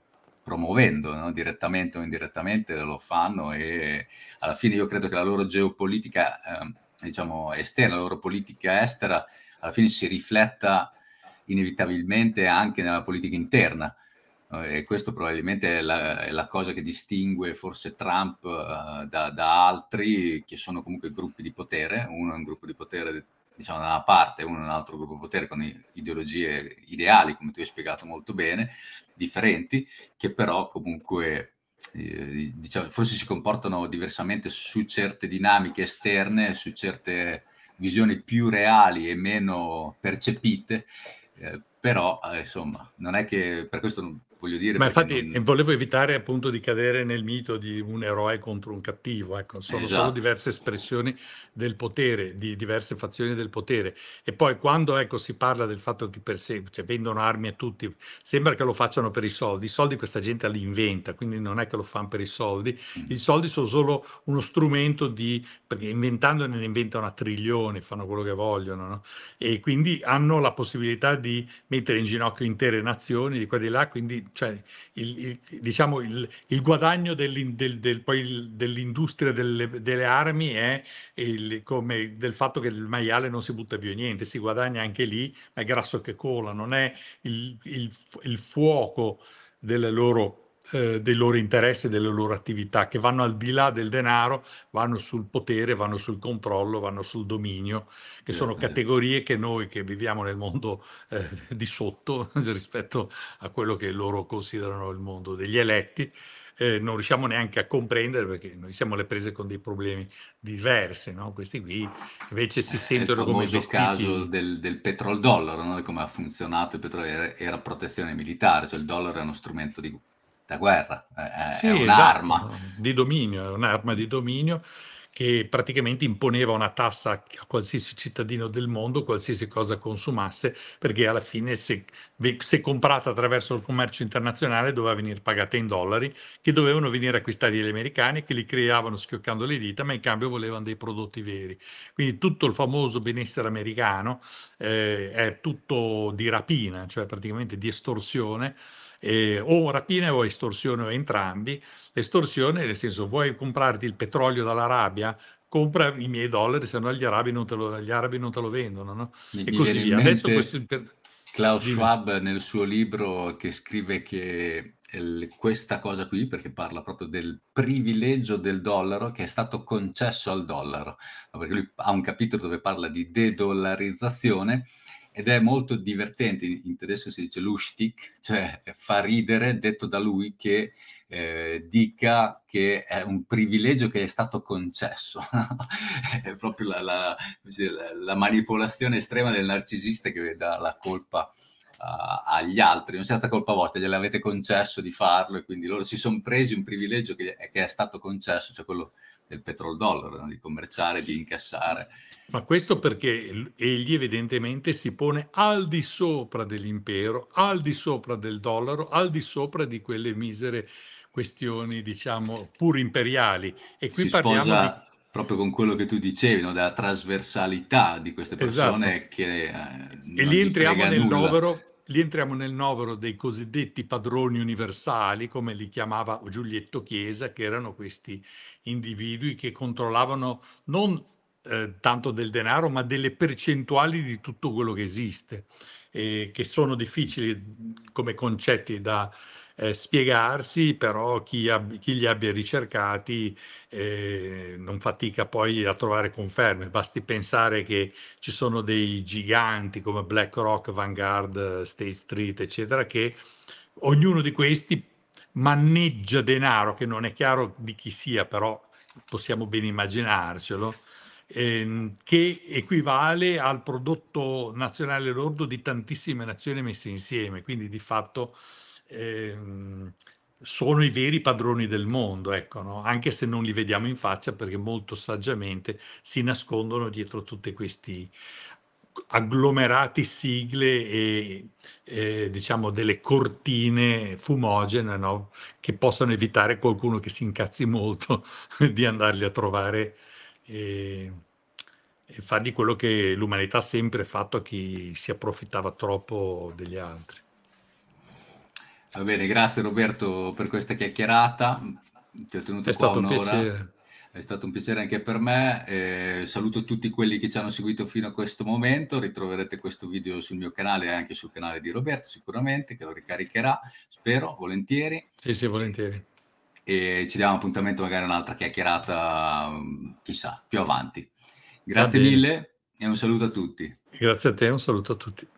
Speaker 1: promuovendo no? direttamente o indirettamente lo fanno e alla fine io credo che la loro geopolitica eh, diciamo esterna, la loro politica estera alla fine si rifletta inevitabilmente anche nella politica interna e questo probabilmente è la, è la, cosa che distingue forse Trump eh, da, da, altri che sono comunque gruppi di potere, uno è un gruppo di potere diciamo, da una parte uno e un altro gruppo potere con ideologie ideali, come tu hai spiegato molto bene, differenti, che però comunque eh, diciamo, forse si comportano diversamente su certe dinamiche esterne, su certe visioni più reali e meno percepite, eh, però eh, insomma non è che per questo voglio dire. Ma infatti non...
Speaker 2: volevo evitare appunto di cadere nel mito di un eroe contro un cattivo, ecco, sono esatto. solo diverse espressioni del potere, di diverse fazioni del potere. E poi quando ecco, si parla del fatto che perse- cioè, vendono armi a tutti, sembra che lo facciano per i soldi, i soldi questa gente li inventa, quindi non è che lo fanno per i soldi, mm. i soldi sono solo uno strumento di, perché inventandone ne inventano a trilioni, fanno quello che vogliono, no? e quindi hanno la possibilità di mettere in ginocchio intere nazioni di qua e di là, quindi cioè il, il, diciamo il, il guadagno del, del, del, dell'industria delle, delle, armi è come del fatto che il maiale non si butta via niente, si guadagna anche lì, ma è grasso che cola, non è il fuoco delle loro eh, dei loro interessi, delle loro attività, che vanno al di là del denaro, vanno sul potere, vanno sul controllo, vanno sul dominio, che eh, sono eh. categorie che noi che viviamo nel mondo eh, di sotto *laughs* rispetto a quello che loro considerano il mondo degli eletti, eh, non riusciamo neanche a comprendere perché noi siamo alle prese con dei problemi diversi, no? questi qui invece si eh, sentono come vestiti... Il
Speaker 1: caso del, del petrol dollaro, no? come ha funzionato il petrolio, era, era protezione militare, cioè il dollaro era uno strumento di la guerra,
Speaker 2: è, sì, è esatto, un'arma. Esatto. Di dominio, è un'arma di dominio che praticamente imponeva una tassa a qualsiasi cittadino del mondo, qualsiasi cosa consumasse, perché alla fine se, se, comprata attraverso il commercio internazionale doveva venire pagata in dollari, che dovevano venire acquistati dagli americani, che li creavano schioccando le dita, ma in cambio volevano dei prodotti veri. Quindi tutto il famoso benessere americano eh, è tutto di rapina, cioè praticamente di estorsione eh, o rapina o estorsione o entrambi. L'estorsione, nel senso, vuoi comprarti il petrolio dall'Arabia? Compra i miei dollari, se no gli arabi non te lo, arabi non te lo vendono, no? e così via. Adesso questo...
Speaker 1: Klaus Schwab nel suo libro che scrive che questa cosa qui, perché parla proprio del privilegio del dollaro che è stato concesso al dollaro, perché lui ha un capitolo dove parla di de-dollarizzazione ed è molto divertente, in tedesco si dice lustig, cioè fa ridere, detto da lui che eh, dica che è un privilegio che è stato concesso, *laughs* è proprio la, la, la, manipolazione estrema del narcisista che dà la colpa uh, agli altri, non è stata colpa vostra, gliel'avete concesso di farlo e quindi loro si sono presi un privilegio che, che, è stato concesso, cioè quello del petrol dollaro, no? di commerciare, sì. di incassare.
Speaker 2: Ma questo perché egli evidentemente si pone al di sopra dell'impero, al di sopra del dollaro, al di sopra di quelle misere questioni, diciamo, pur imperiali. E qui si parliamo di...
Speaker 1: proprio con quello che tu dicevi, no? della trasversalità di queste esatto. persone esatto. che... Eh, e lì entriamo, nel novero,
Speaker 2: lì entriamo nel novero dei cosiddetti padroni universali, come li chiamava Giulietto Chiesa, che erano questi individui che controllavano non eh, tanto del denaro, ma delle percentuali di tutto quello che esiste, eh, che sono difficili come concetti da eh, spiegarsi, però chi, ab- chi, li abbia ricercati eh, non fatica poi a trovare conferme. Basti pensare che ci sono dei giganti come BlackRock, Vanguard, State Street, eccetera, che ognuno di questi maneggia denaro che non è chiaro di chi sia, però possiamo ben immaginarcelo, Ehm, che equivale al prodotto nazionale lordo di tantissime nazioni messe insieme, quindi di fatto ehm, sono i veri padroni del mondo, ecco, no? anche se non li vediamo in faccia perché molto saggiamente si nascondono dietro tutti questi agglomerati sigle e eh, diciamo delle cortine fumogene no? che possono evitare qualcuno che si incazzi molto *laughs* di andarli a trovare e, e fargli quello che l'umanità ha sempre fatto a chi si approfittava troppo degli altri.
Speaker 1: Va bene, grazie Roberto per questa chiacchierata. Ti ho tenuto È qua un'ora. Piacere. È stato un piacere anche per me. Eh, saluto tutti quelli che ci hanno seguito fino a questo momento. Ritroverete questo video sul mio canale e anche sul canale di Roberto, sicuramente, che lo ricaricherà, spero, volentieri. Sì, sì, volentieri e ci diamo appuntamento magari un'altra chiacchierata, mm, chissà, più avanti.
Speaker 2: Grazie mille
Speaker 1: e un saluto a tutti.
Speaker 2: Grazie a te, un saluto a tutti.